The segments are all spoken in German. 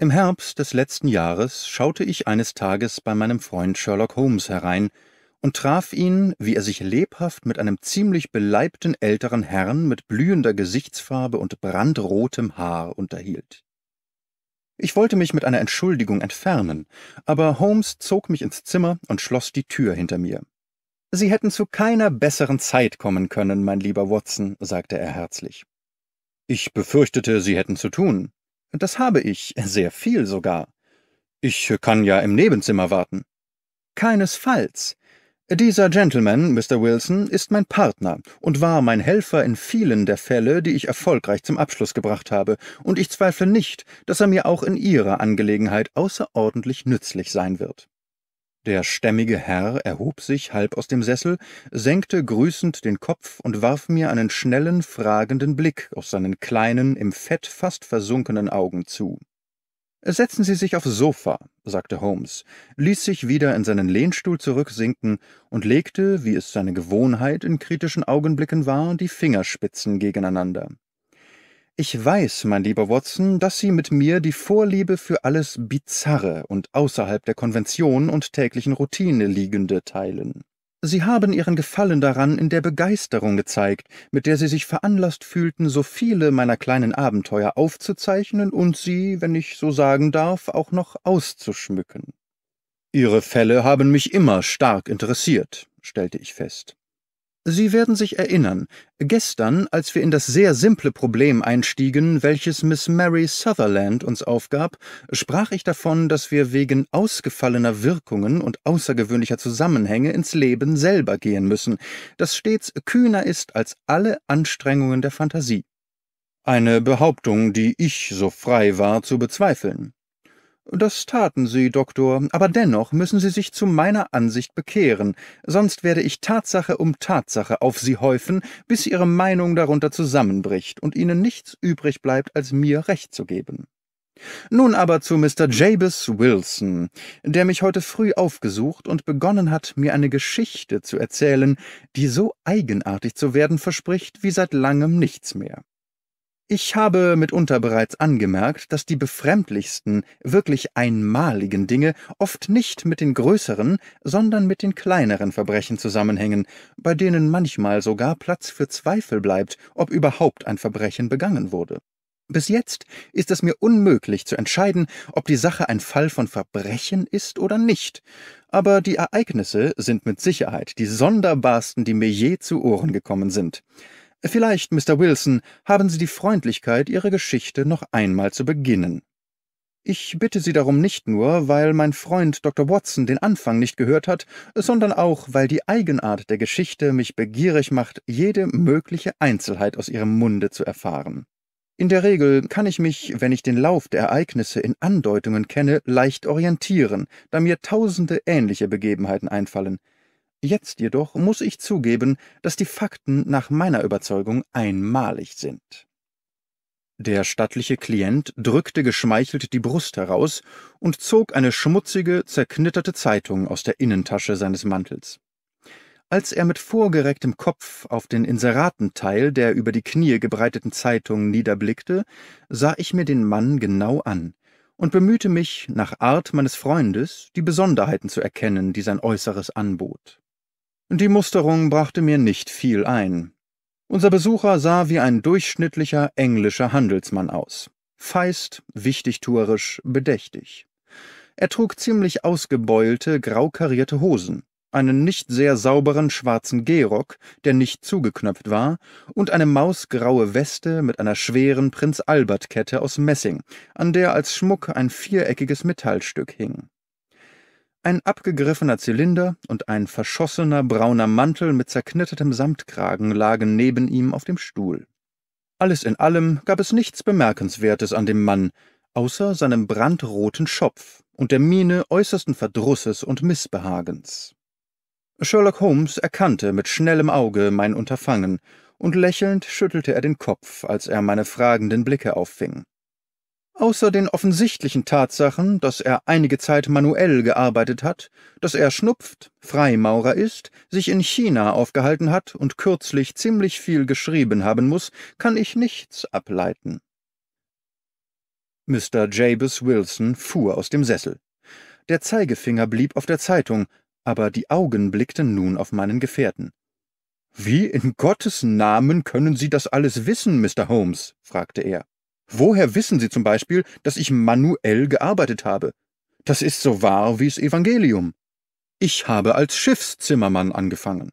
Im Herbst des letzten Jahres schaute ich eines Tages bei meinem Freund Sherlock Holmes herein und traf ihn, wie er sich lebhaft mit einem ziemlich beleibten älteren Herrn mit blühender Gesichtsfarbe und brandrotem Haar unterhielt. Ich wollte mich mit einer Entschuldigung entfernen, aber Holmes zog mich ins Zimmer und schloss die Tür hinter mir. Sie hätten zu keiner besseren Zeit kommen können, mein lieber Watson, sagte er herzlich. Ich befürchtete, Sie hätten zu tun, das habe ich, sehr viel sogar. Ich kann ja im Nebenzimmer warten. Keinesfalls. Dieser Gentleman, Mr. Wilson, ist mein Partner und war mein Helfer in vielen der Fälle, die ich erfolgreich zum Abschluss gebracht habe, und ich zweifle nicht, dass er mir auch in Ihrer Angelegenheit außerordentlich nützlich sein wird. Der stämmige Herr erhob sich halb aus dem Sessel, senkte grüßend den Kopf und warf mir einen schnellen, fragenden Blick aus seinen kleinen, im Fett fast versunkenen Augen zu. »Setzen Sie sich aufs Sofa«, sagte Holmes, ließ sich wieder in seinen Lehnstuhl zurücksinken und legte, wie es seine Gewohnheit in kritischen Augenblicken war, die Fingerspitzen gegeneinander. Ich weiß, mein lieber Watson, dass Sie mit mir die Vorliebe für alles Bizarre und außerhalb der Konvention und täglichen Routine liegende teilen. Sie haben Ihren Gefallen daran in der Begeisterung gezeigt, mit der Sie sich veranlasst fühlten, so viele meiner kleinen Abenteuer aufzuzeichnen und sie, wenn ich so sagen darf, auch noch auszuschmücken. Ihre Fälle haben mich immer stark interessiert, stellte ich fest. Sie werden sich erinnern, gestern, als wir in das sehr simple Problem einstiegen, welches Miss Mary Sutherland uns aufgab, sprach ich davon, dass wir wegen ausgefallener Wirkungen und außergewöhnlicher Zusammenhänge ins Leben selber gehen müssen, das stets kühner ist als alle Anstrengungen der Fantasie. Eine Behauptung, die ich so frei war zu bezweifeln. »Das taten Sie, Doktor, aber dennoch müssen Sie sich zu meiner Ansicht bekehren, sonst werde ich Tatsache um Tatsache auf Sie häufen, bis Ihre Meinung darunter zusammenbricht und Ihnen nichts übrig bleibt, als mir Recht zu geben.« nun aber zu Mr. Jabez Wilson, der mich heute früh aufgesucht und begonnen hat, mir eine Geschichte zu erzählen, die so eigenartig zu werden verspricht wie seit langem nichts mehr. Ich habe mitunter bereits angemerkt, dass die befremdlichsten, wirklich einmaligen Dinge oft nicht mit den größeren, sondern mit den kleineren Verbrechen zusammenhängen, bei denen manchmal sogar Platz für Zweifel bleibt, ob überhaupt ein Verbrechen begangen wurde. Bis jetzt ist es mir unmöglich zu entscheiden, ob die Sache ein Fall von Verbrechen ist oder nicht, aber die Ereignisse sind mit Sicherheit die sonderbarsten, die mir je zu Ohren gekommen sind. Vielleicht, Mr. Wilson, haben Sie die Freundlichkeit, Ihre Geschichte noch einmal zu beginnen. Ich bitte Sie darum nicht nur, weil mein Freund Dr. Watson den Anfang nicht gehört hat, sondern auch, weil die Eigenart der Geschichte mich begierig macht, jede mögliche Einzelheit aus Ihrem Munde zu erfahren. In der Regel kann ich mich, wenn ich den Lauf der Ereignisse in Andeutungen kenne, leicht orientieren, da mir tausende ähnliche Begebenheiten einfallen. Jetzt jedoch muss ich zugeben, dass die Fakten nach meiner Überzeugung einmalig sind. Der stattliche Klient drückte geschmeichelt die Brust heraus und zog eine schmutzige, zerknitterte Zeitung aus der Innentasche seines Mantels. Als er mit vorgerecktem Kopf auf den Inseratenteil der über die Knie gebreiteten Zeitung niederblickte, sah ich mir den Mann genau an und bemühte mich, nach Art meines Freundes die Besonderheiten zu erkennen, die sein Äußeres anbot. Die Musterung brachte mir nicht viel ein. Unser Besucher sah wie ein durchschnittlicher englischer Handelsmann aus. Feist, wichtigtuerisch, bedächtig. Er trug ziemlich ausgebeulte, graukarierte Hosen, einen nicht sehr sauberen schwarzen Gehrock, der nicht zugeknöpft war, und eine mausgraue Weste mit einer schweren Prinz-Albert-Kette aus Messing, an der als Schmuck ein viereckiges Metallstück hing. Ein abgegriffener Zylinder und ein verschossener brauner Mantel mit zerknittertem Samtkragen lagen neben ihm auf dem Stuhl. Alles in allem gab es nichts Bemerkenswertes an dem Mann, außer seinem brandroten Schopf und der Miene äußersten Verdrusses und Missbehagens. Sherlock Holmes erkannte mit schnellem Auge mein Unterfangen, und lächelnd schüttelte er den Kopf, als er meine fragenden Blicke auffing. Außer den offensichtlichen Tatsachen, dass er einige Zeit manuell gearbeitet hat, dass er schnupft, Freimaurer ist, sich in China aufgehalten hat und kürzlich ziemlich viel geschrieben haben muss, kann ich nichts ableiten. Mr. Jabez Wilson fuhr aus dem Sessel. Der Zeigefinger blieb auf der Zeitung, aber die Augen blickten nun auf meinen Gefährten. »Wie in Gottes Namen können Sie das alles wissen, Mr. Holmes?« fragte er. Woher wissen Sie zum Beispiel, dass ich manuell gearbeitet habe? Das ist so wahr wie das Evangelium. Ich habe als Schiffszimmermann angefangen.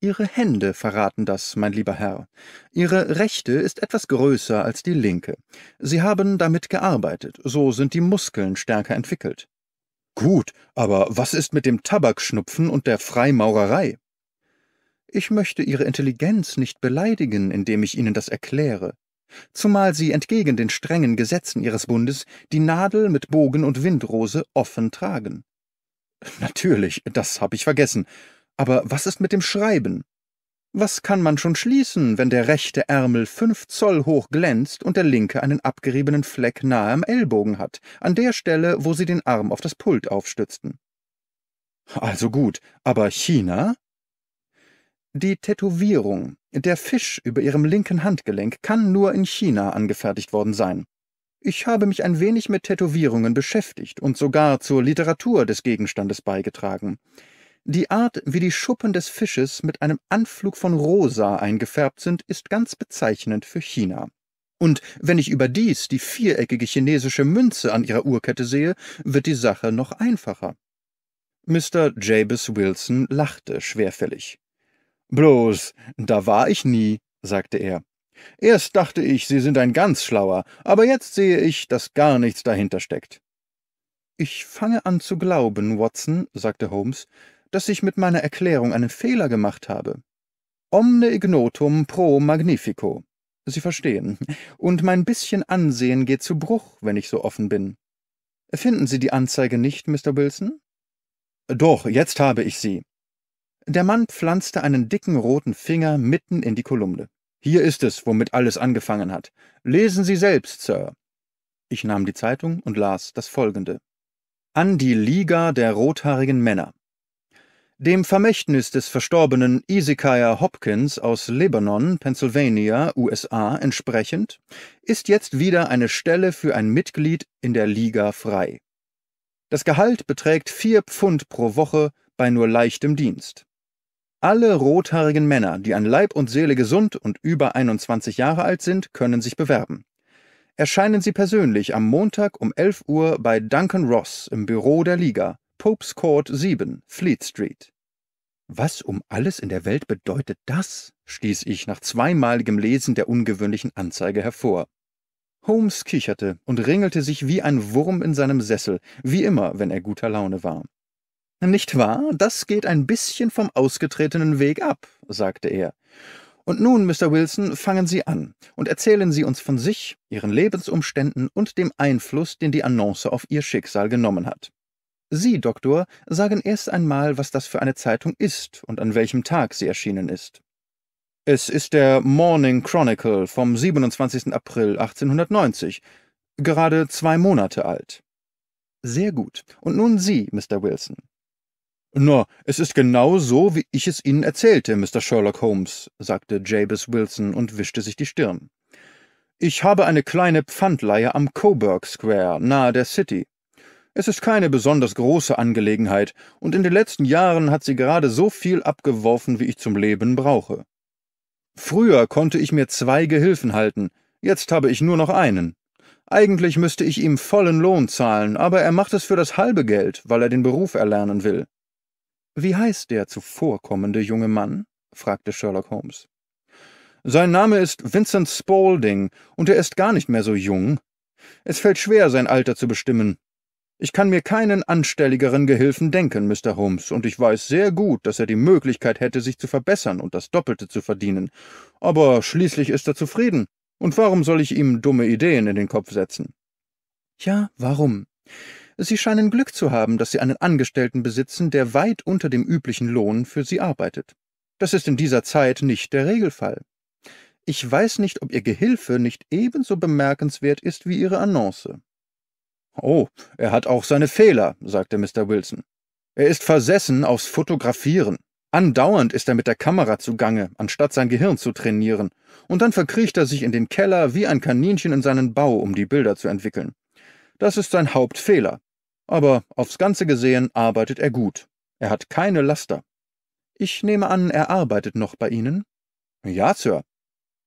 Ihre Hände verraten das, mein lieber Herr. Ihre rechte ist etwas größer als die linke. Sie haben damit gearbeitet, so sind die Muskeln stärker entwickelt. Gut, aber was ist mit dem Tabakschnupfen und der Freimaurerei? Ich möchte Ihre Intelligenz nicht beleidigen, indem ich Ihnen das erkläre zumal sie entgegen den strengen Gesetzen ihres Bundes die Nadel mit Bogen und Windrose offen tragen. Natürlich, das habe ich vergessen. Aber was ist mit dem Schreiben? Was kann man schon schließen, wenn der rechte Ärmel fünf Zoll hoch glänzt und der linke einen abgeriebenen Fleck nahe am Ellbogen hat, an der Stelle, wo sie den Arm auf das Pult aufstützten? Also gut, aber China? Die Tätowierung, der Fisch über ihrem linken Handgelenk, kann nur in China angefertigt worden sein. Ich habe mich ein wenig mit Tätowierungen beschäftigt und sogar zur Literatur des Gegenstandes beigetragen. Die Art, wie die Schuppen des Fisches mit einem Anflug von Rosa eingefärbt sind, ist ganz bezeichnend für China. Und wenn ich überdies die viereckige chinesische Münze an ihrer Uhrkette sehe, wird die Sache noch einfacher. Mr. Jabez Wilson lachte schwerfällig. Bloß, da war ich nie, sagte er. Erst dachte ich, Sie sind ein ganz Schlauer, aber jetzt sehe ich, dass gar nichts dahinter steckt. Ich fange an zu glauben, Watson, sagte Holmes, dass ich mit meiner Erklärung einen Fehler gemacht habe. Omne ignotum pro magnifico. Sie verstehen. Und mein bisschen Ansehen geht zu Bruch, wenn ich so offen bin. Finden Sie die Anzeige nicht, Mr. Wilson? Doch, jetzt habe ich sie. Der Mann pflanzte einen dicken roten Finger mitten in die Kolumne. Hier ist es, womit alles angefangen hat. Lesen Sie selbst, Sir. Ich nahm die Zeitung und las das folgende. An die Liga der rothaarigen Männer. Dem Vermächtnis des verstorbenen Isekaya Hopkins aus Lebanon, Pennsylvania, USA entsprechend, ist jetzt wieder eine Stelle für ein Mitglied in der Liga frei. Das Gehalt beträgt vier Pfund pro Woche bei nur leichtem Dienst. Alle rothaarigen Männer, die an Leib und Seele gesund und über 21 Jahre alt sind, können sich bewerben. Erscheinen Sie persönlich am Montag um 11 Uhr bei Duncan Ross im Büro der Liga, Popes Court 7, Fleet Street. Was um alles in der Welt bedeutet das? stieß ich nach zweimaligem Lesen der ungewöhnlichen Anzeige hervor. Holmes kicherte und ringelte sich wie ein Wurm in seinem Sessel, wie immer, wenn er guter Laune war. Nicht wahr? Das geht ein bisschen vom ausgetretenen Weg ab, sagte er. Und nun, Mr. Wilson, fangen Sie an und erzählen Sie uns von sich, Ihren Lebensumständen und dem Einfluss, den die Annonce auf Ihr Schicksal genommen hat. Sie, Doktor, sagen erst einmal, was das für eine Zeitung ist und an welchem Tag sie erschienen ist. Es ist der Morning Chronicle vom 27. April 1890, gerade zwei Monate alt. Sehr gut. Und nun Sie, Mr. Wilson. Na, es ist genau so, wie ich es Ihnen erzählte, Mr. Sherlock Holmes, sagte Jabez Wilson und wischte sich die Stirn. Ich habe eine kleine Pfandleihe am Coburg Square, nahe der City. Es ist keine besonders große Angelegenheit, und in den letzten Jahren hat sie gerade so viel abgeworfen, wie ich zum Leben brauche. Früher konnte ich mir zwei Gehilfen halten, jetzt habe ich nur noch einen. Eigentlich müsste ich ihm vollen Lohn zahlen, aber er macht es für das halbe Geld, weil er den Beruf erlernen will. Wie heißt der zuvorkommende junge Mann? fragte Sherlock Holmes. Sein Name ist Vincent Spaulding, und er ist gar nicht mehr so jung. Es fällt schwer, sein Alter zu bestimmen. Ich kann mir keinen anstelligeren Gehilfen denken, Mr. Holmes, und ich weiß sehr gut, dass er die Möglichkeit hätte, sich zu verbessern und das Doppelte zu verdienen. Aber schließlich ist er zufrieden, und warum soll ich ihm dumme Ideen in den Kopf setzen? Ja, warum? Sie scheinen Glück zu haben, dass Sie einen Angestellten besitzen, der weit unter dem üblichen Lohn für Sie arbeitet. Das ist in dieser Zeit nicht der Regelfall. Ich weiß nicht, ob Ihr Gehilfe nicht ebenso bemerkenswert ist wie Ihre Annonce. Oh, er hat auch seine Fehler, sagte Mr. Wilson. Er ist versessen aufs Fotografieren. Andauernd ist er mit der Kamera zugange, anstatt sein Gehirn zu trainieren, und dann verkriecht er sich in den Keller wie ein Kaninchen in seinen Bau, um die Bilder zu entwickeln. Das ist sein Hauptfehler. Aber aufs Ganze gesehen arbeitet er gut. Er hat keine Laster. Ich nehme an, er arbeitet noch bei Ihnen? Ja, Sir.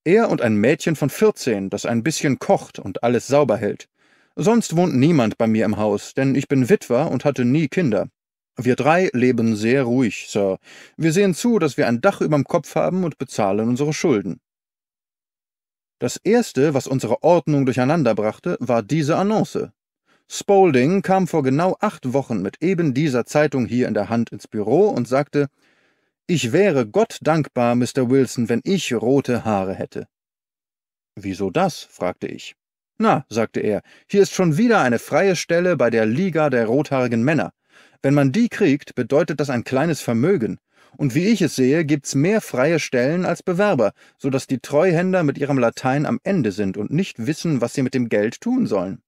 Er und ein Mädchen von vierzehn, das ein bisschen kocht und alles sauber hält. Sonst wohnt niemand bei mir im Haus, denn ich bin Witwer und hatte nie Kinder. Wir drei leben sehr ruhig, Sir. Wir sehen zu, dass wir ein Dach überm Kopf haben und bezahlen unsere Schulden. Das Erste, was unsere Ordnung durcheinanderbrachte, war diese Annonce, Spaulding kam vor genau acht Wochen mit eben dieser Zeitung hier in der Hand ins Büro und sagte, »Ich wäre Gott dankbar, Mr. Wilson, wenn ich rote Haare hätte.« »Wieso das?« fragte ich. »Na«, sagte er, »hier ist schon wieder eine freie Stelle bei der Liga der rothaarigen Männer. Wenn man die kriegt, bedeutet das ein kleines Vermögen. Und wie ich es sehe, gibt's mehr freie Stellen als Bewerber, so dass die Treuhänder mit ihrem Latein am Ende sind und nicht wissen, was sie mit dem Geld tun sollen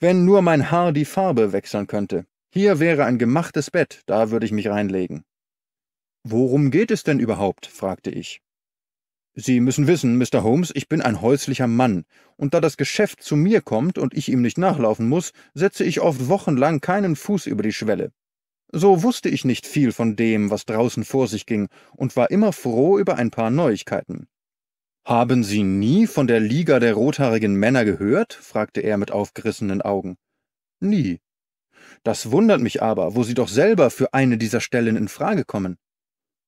wenn nur mein Haar die Farbe wechseln könnte. Hier wäre ein gemachtes Bett, da würde ich mich reinlegen. Worum geht es denn überhaupt? fragte ich. Sie müssen wissen, Mr. Holmes, ich bin ein häuslicher Mann, und da das Geschäft zu mir kommt und ich ihm nicht nachlaufen muss, setze ich oft wochenlang keinen Fuß über die Schwelle. So wusste ich nicht viel von dem, was draußen vor sich ging, und war immer froh über ein paar Neuigkeiten. Haben Sie nie von der Liga der rothaarigen Männer gehört? fragte er mit aufgerissenen Augen. Nie. Das wundert mich aber, wo Sie doch selber für eine dieser Stellen in Frage kommen.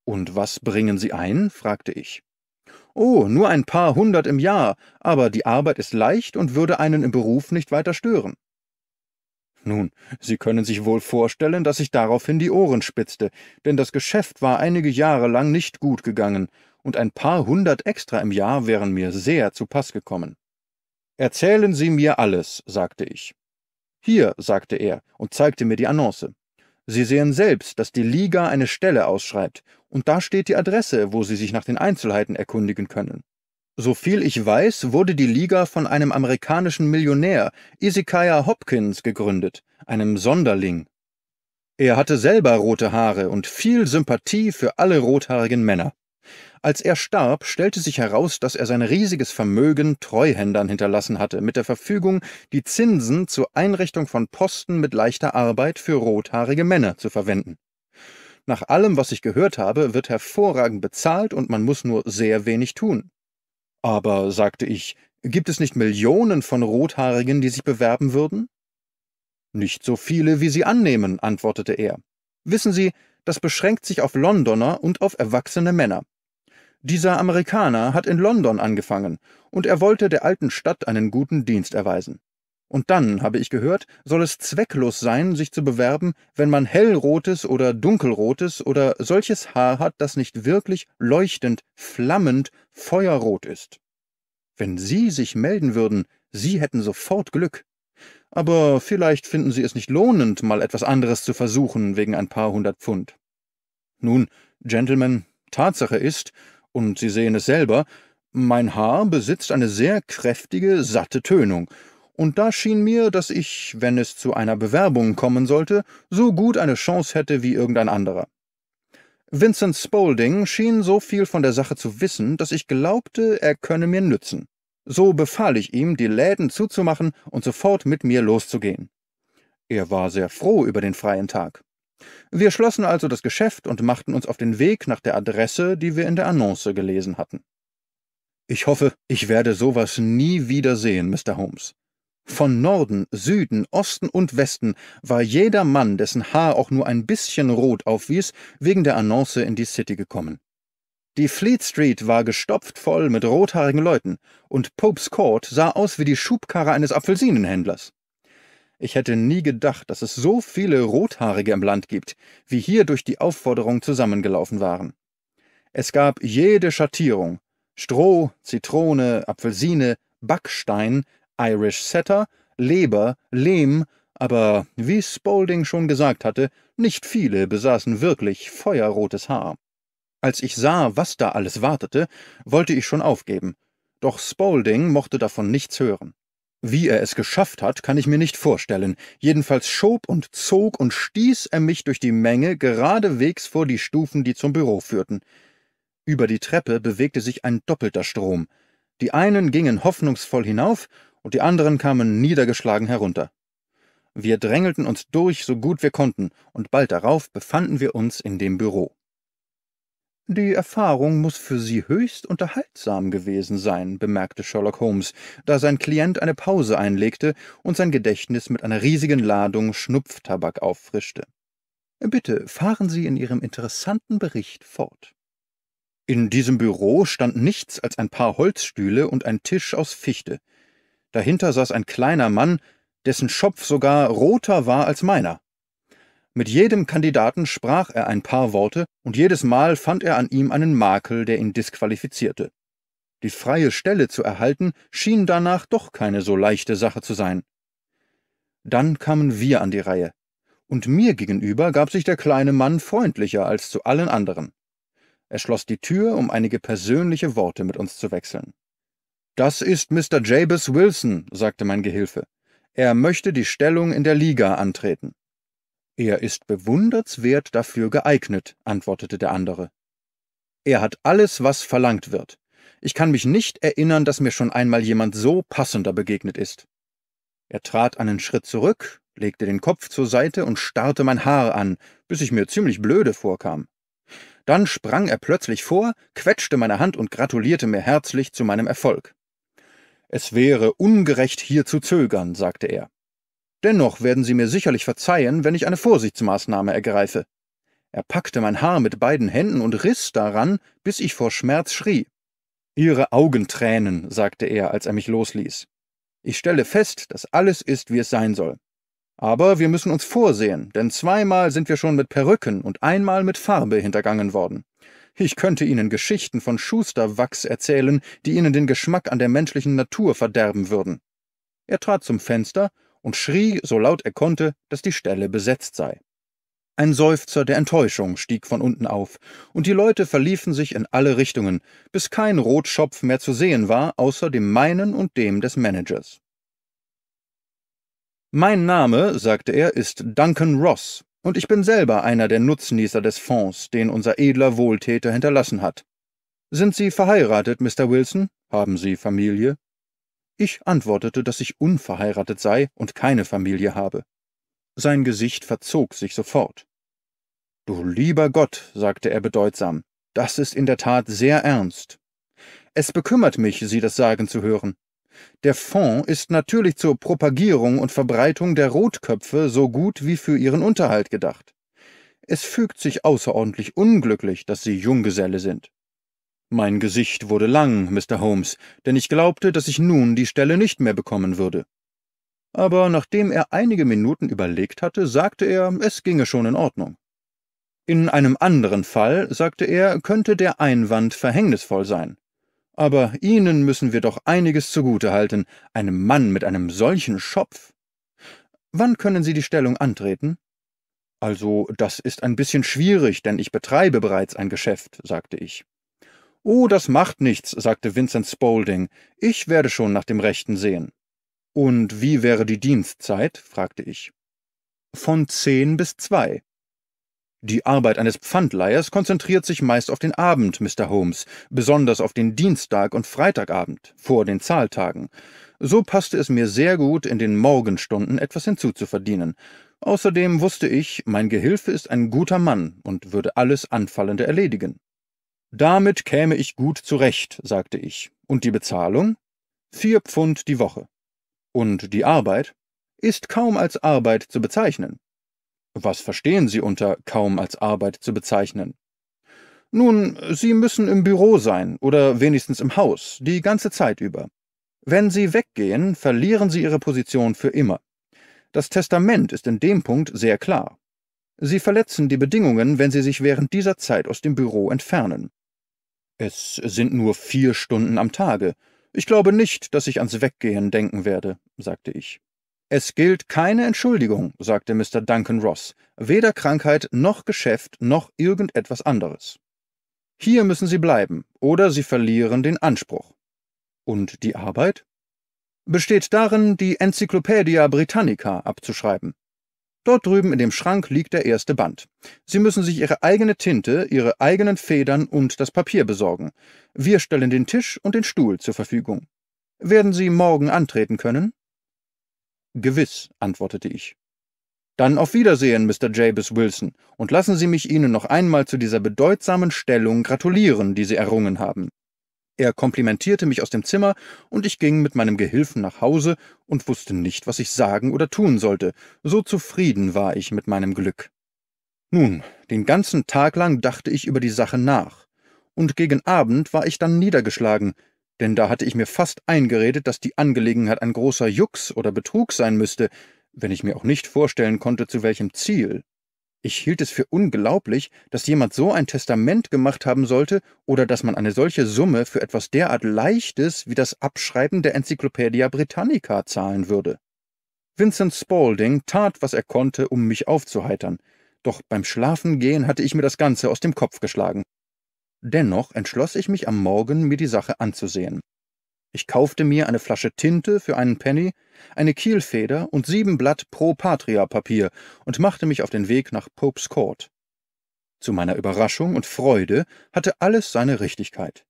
Und was bringen Sie ein? fragte ich. Oh, nur ein paar hundert im Jahr, aber die Arbeit ist leicht und würde einen im Beruf nicht weiter stören. Nun, Sie können sich wohl vorstellen, dass ich daraufhin die Ohren spitzte, denn das Geschäft war einige Jahre lang nicht gut gegangen, und ein paar hundert extra im Jahr wären mir sehr zu Pass gekommen. Erzählen Sie mir alles, sagte ich. Hier, sagte er und zeigte mir die Annonce. Sie sehen selbst, dass die Liga eine Stelle ausschreibt, und da steht die Adresse, wo Sie sich nach den Einzelheiten erkundigen können. Soviel ich weiß, wurde die Liga von einem amerikanischen Millionär, Isikaya Hopkins, gegründet, einem Sonderling. Er hatte selber rote Haare und viel Sympathie für alle rothaarigen Männer. Als er starb, stellte sich heraus, dass er sein riesiges Vermögen Treuhändern hinterlassen hatte, mit der Verfügung, die Zinsen zur Einrichtung von Posten mit leichter Arbeit für rothaarige Männer zu verwenden. Nach allem, was ich gehört habe, wird hervorragend bezahlt und man muss nur sehr wenig tun. Aber, sagte ich, gibt es nicht Millionen von Rothaarigen, die sich bewerben würden? Nicht so viele, wie Sie annehmen, antwortete er. Wissen Sie, das beschränkt sich auf Londoner und auf erwachsene Männer. Dieser Amerikaner hat in London angefangen, und er wollte der alten Stadt einen guten Dienst erweisen. Und dann, habe ich gehört, soll es zwecklos sein, sich zu bewerben, wenn man hellrotes oder dunkelrotes oder solches Haar hat, das nicht wirklich leuchtend, flammend, feuerrot ist. Wenn Sie sich melden würden, Sie hätten sofort Glück. Aber vielleicht finden Sie es nicht lohnend, mal etwas anderes zu versuchen wegen ein paar hundert Pfund. Nun, Gentlemen, Tatsache ist, und Sie sehen es selber, mein Haar besitzt eine sehr kräftige, satte Tönung, und da schien mir, dass ich, wenn es zu einer Bewerbung kommen sollte, so gut eine Chance hätte wie irgendein anderer. Vincent Spaulding schien so viel von der Sache zu wissen, dass ich glaubte, er könne mir nützen. So befahl ich ihm, die Läden zuzumachen und sofort mit mir loszugehen. Er war sehr froh über den freien Tag. Wir schlossen also das Geschäft und machten uns auf den Weg nach der Adresse, die wir in der Annonce gelesen hatten. Ich hoffe, ich werde sowas nie wieder sehen, Mr. Holmes. Von Norden, Süden, Osten und Westen war jeder Mann, dessen Haar auch nur ein bisschen rot aufwies, wegen der Annonce in die City gekommen. Die Fleet Street war gestopft voll mit rothaarigen Leuten, und Popes Court sah aus wie die Schubkarre eines Apfelsinenhändlers. Ich hätte nie gedacht, dass es so viele Rothaarige im Land gibt, wie hier durch die Aufforderung zusammengelaufen waren. Es gab jede Schattierung Stroh, Zitrone, Apfelsine, Backstein, Irish Setter, Leber, Lehm, aber wie Spaulding schon gesagt hatte, nicht viele besaßen wirklich feuerrotes Haar. Als ich sah, was da alles wartete, wollte ich schon aufgeben, doch Spaulding mochte davon nichts hören. Wie er es geschafft hat, kann ich mir nicht vorstellen. Jedenfalls schob und zog und stieß er mich durch die Menge geradewegs vor die Stufen, die zum Büro führten. Über die Treppe bewegte sich ein doppelter Strom. Die einen gingen hoffnungsvoll hinauf, und die anderen kamen niedergeschlagen herunter. Wir drängelten uns durch, so gut wir konnten, und bald darauf befanden wir uns in dem Büro. Die Erfahrung muss für Sie höchst unterhaltsam gewesen sein, bemerkte Sherlock Holmes, da sein Klient eine Pause einlegte und sein Gedächtnis mit einer riesigen Ladung Schnupftabak auffrischte. Bitte fahren Sie in Ihrem interessanten Bericht fort. In diesem Büro stand nichts als ein paar Holzstühle und ein Tisch aus Fichte. Dahinter saß ein kleiner Mann, dessen Schopf sogar roter war als meiner. Mit jedem Kandidaten sprach er ein paar Worte und jedes Mal fand er an ihm einen Makel, der ihn disqualifizierte. Die freie Stelle zu erhalten, schien danach doch keine so leichte Sache zu sein. Dann kamen wir an die Reihe, und mir gegenüber gab sich der kleine Mann freundlicher als zu allen anderen. Er schloss die Tür, um einige persönliche Worte mit uns zu wechseln. Das ist Mr. Jabez Wilson, sagte mein Gehilfe. Er möchte die Stellung in der Liga antreten. Er ist bewundernswert dafür geeignet, antwortete der andere. Er hat alles, was verlangt wird. Ich kann mich nicht erinnern, dass mir schon einmal jemand so passender begegnet ist. Er trat einen Schritt zurück, legte den Kopf zur Seite und starrte mein Haar an, bis ich mir ziemlich blöde vorkam. Dann sprang er plötzlich vor, quetschte meine Hand und gratulierte mir herzlich zu meinem Erfolg. Es wäre ungerecht, hier zu zögern, sagte er. Dennoch werden Sie mir sicherlich verzeihen, wenn ich eine Vorsichtsmaßnahme ergreife. Er packte mein Haar mit beiden Händen und riss daran, bis ich vor Schmerz schrie. Ihre Augentränen, sagte er, als er mich losließ. Ich stelle fest, dass alles ist, wie es sein soll. Aber wir müssen uns vorsehen, denn zweimal sind wir schon mit Perücken und einmal mit Farbe hintergangen worden. Ich könnte Ihnen Geschichten von Schusterwachs erzählen, die Ihnen den Geschmack an der menschlichen Natur verderben würden. Er trat zum Fenster und schrie, so laut er konnte, dass die Stelle besetzt sei. Ein Seufzer der Enttäuschung stieg von unten auf, und die Leute verliefen sich in alle Richtungen, bis kein Rotschopf mehr zu sehen war, außer dem meinen und dem des Managers. Mein Name, sagte er, ist Duncan Ross, und ich bin selber einer der Nutznießer des Fonds, den unser edler Wohltäter hinterlassen hat. Sind Sie verheiratet, Mr. Wilson? Haben Sie Familie? Ich antwortete, dass ich unverheiratet sei und keine Familie habe. Sein Gesicht verzog sich sofort. Du lieber Gott, sagte er bedeutsam, das ist in der Tat sehr ernst. Es bekümmert mich, Sie das sagen zu hören. Der Fonds ist natürlich zur Propagierung und Verbreitung der Rotköpfe so gut wie für ihren Unterhalt gedacht. Es fügt sich außerordentlich unglücklich, dass Sie Junggeselle sind. Mein Gesicht wurde lang, Mr. Holmes, denn ich glaubte, dass ich nun die Stelle nicht mehr bekommen würde. Aber nachdem er einige Minuten überlegt hatte, sagte er, es ginge schon in Ordnung. In einem anderen Fall, sagte er, könnte der Einwand verhängnisvoll sein. Aber Ihnen müssen wir doch einiges zugute halten, einem Mann mit einem solchen Schopf. Wann können Sie die Stellung antreten? Also, das ist ein bisschen schwierig, denn ich betreibe bereits ein Geschäft, sagte ich. Oh, das macht nichts, sagte Vincent Spaulding. Ich werde schon nach dem Rechten sehen. Und wie wäre die Dienstzeit? fragte ich. Von zehn bis zwei. Die Arbeit eines Pfandleihers konzentriert sich meist auf den Abend, Mr. Holmes, besonders auf den Dienstag und Freitagabend, vor den Zahltagen. So passte es mir sehr gut, in den Morgenstunden etwas hinzuzuverdienen. Außerdem wusste ich, mein Gehilfe ist ein guter Mann und würde alles Anfallende erledigen. Damit käme ich gut zurecht, sagte ich. Und die Bezahlung? Vier Pfund die Woche. Und die Arbeit? Ist kaum als Arbeit zu bezeichnen. Was verstehen Sie unter kaum als Arbeit zu bezeichnen? Nun, Sie müssen im Büro sein oder wenigstens im Haus, die ganze Zeit über. Wenn Sie weggehen, verlieren Sie Ihre Position für immer. Das Testament ist in dem Punkt sehr klar. Sie verletzen die Bedingungen, wenn Sie sich während dieser Zeit aus dem Büro entfernen. Es sind nur vier Stunden am Tage. Ich glaube nicht, dass ich ans Weggehen denken werde, sagte ich. Es gilt keine Entschuldigung, sagte Mr. Duncan Ross, weder Krankheit noch Geschäft noch irgendetwas anderes. Hier müssen Sie bleiben, oder Sie verlieren den Anspruch. Und die Arbeit? Besteht darin, die Enzyklopädie Britannica abzuschreiben. Dort drüben in dem Schrank liegt der erste Band. Sie müssen sich Ihre eigene Tinte, Ihre eigenen Federn und das Papier besorgen. Wir stellen den Tisch und den Stuhl zur Verfügung. Werden Sie morgen antreten können? Gewiss, antwortete ich. Dann auf Wiedersehen, Mr. Jabez Wilson, und lassen Sie mich Ihnen noch einmal zu dieser bedeutsamen Stellung gratulieren, die Sie errungen haben. Er komplimentierte mich aus dem Zimmer, und ich ging mit meinem Gehilfen nach Hause und wusste nicht, was ich sagen oder tun sollte, so zufrieden war ich mit meinem Glück. Nun, den ganzen Tag lang dachte ich über die Sache nach, und gegen Abend war ich dann niedergeschlagen, denn da hatte ich mir fast eingeredet, dass die Angelegenheit ein großer Jux oder Betrug sein müsste, wenn ich mir auch nicht vorstellen konnte, zu welchem Ziel. Ich hielt es für unglaublich, dass jemand so ein Testament gemacht haben sollte oder dass man eine solche Summe für etwas derart Leichtes wie das Abschreiben der Enzyklopädie Britannica zahlen würde. Vincent Spaulding tat, was er konnte, um mich aufzuheitern, doch beim Schlafengehen hatte ich mir das Ganze aus dem Kopf geschlagen. Dennoch entschloss ich mich am Morgen, mir die Sache anzusehen. Ich kaufte mir eine Flasche Tinte für einen Penny, eine Kielfeder und sieben Blatt Pro Patria Papier und machte mich auf den Weg nach Popes Court. Zu meiner Überraschung und Freude hatte alles seine Richtigkeit.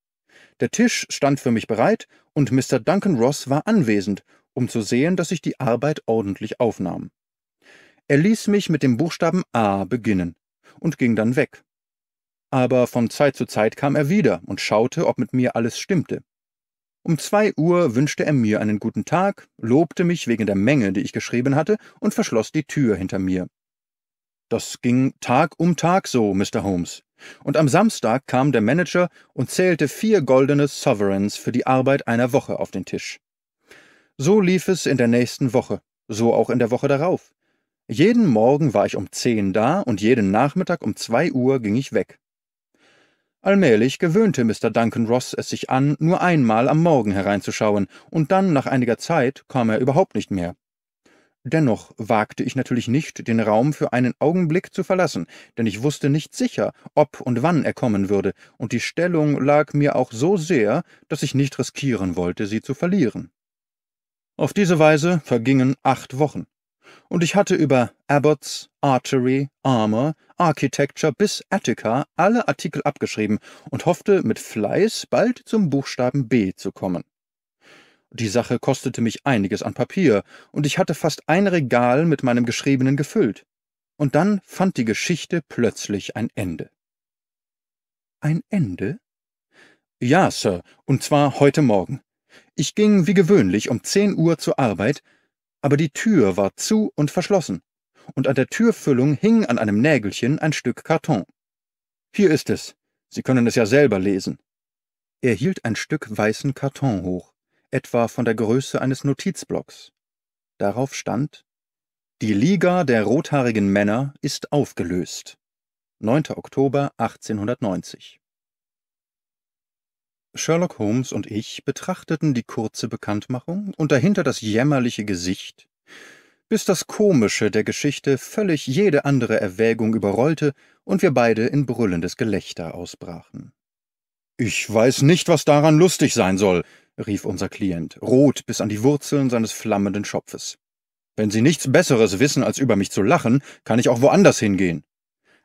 Der Tisch stand für mich bereit und Mr. Duncan Ross war anwesend, um zu sehen, dass ich die Arbeit ordentlich aufnahm. Er ließ mich mit dem Buchstaben A beginnen und ging dann weg. Aber von Zeit zu Zeit kam er wieder und schaute, ob mit mir alles stimmte. Um zwei Uhr wünschte er mir einen guten Tag, lobte mich wegen der Menge, die ich geschrieben hatte, und verschloss die Tür hinter mir. Das ging Tag um Tag so, Mr. Holmes. Und am Samstag kam der Manager und zählte vier goldene Sovereigns für die Arbeit einer Woche auf den Tisch. So lief es in der nächsten Woche, so auch in der Woche darauf. Jeden Morgen war ich um zehn da und jeden Nachmittag um zwei Uhr ging ich weg. Allmählich gewöhnte Mr. Duncan Ross es sich an, nur einmal am Morgen hereinzuschauen, und dann nach einiger Zeit kam er überhaupt nicht mehr. Dennoch wagte ich natürlich nicht, den Raum für einen Augenblick zu verlassen, denn ich wusste nicht sicher, ob und wann er kommen würde, und die Stellung lag mir auch so sehr, dass ich nicht riskieren wollte, sie zu verlieren. Auf diese Weise vergingen acht Wochen und ich hatte über Abbots, Archery, Armor, Architecture bis Attica alle Artikel abgeschrieben und hoffte mit Fleiß bald zum Buchstaben B zu kommen. Die Sache kostete mich einiges an Papier, und ich hatte fast ein Regal mit meinem Geschriebenen gefüllt. Und dann fand die Geschichte plötzlich ein Ende. Ein Ende? Ja, Sir, und zwar heute Morgen. Ich ging wie gewöhnlich um zehn Uhr zur Arbeit, aber die Tür war zu und verschlossen, und an der Türfüllung hing an einem Nägelchen ein Stück Karton. Hier ist es. Sie können es ja selber lesen. Er hielt ein Stück weißen Karton hoch, etwa von der Größe eines Notizblocks. Darauf stand Die Liga der rothaarigen Männer ist aufgelöst. 9. Oktober 1890 Sherlock Holmes und ich betrachteten die kurze Bekanntmachung und dahinter das jämmerliche Gesicht, bis das Komische der Geschichte völlig jede andere Erwägung überrollte und wir beide in brüllendes Gelächter ausbrachen. »Ich weiß nicht, was daran lustig sein soll«, rief unser Klient, rot bis an die Wurzeln seines flammenden Schopfes. »Wenn Sie nichts Besseres wissen, als über mich zu lachen, kann ich auch woanders hingehen.«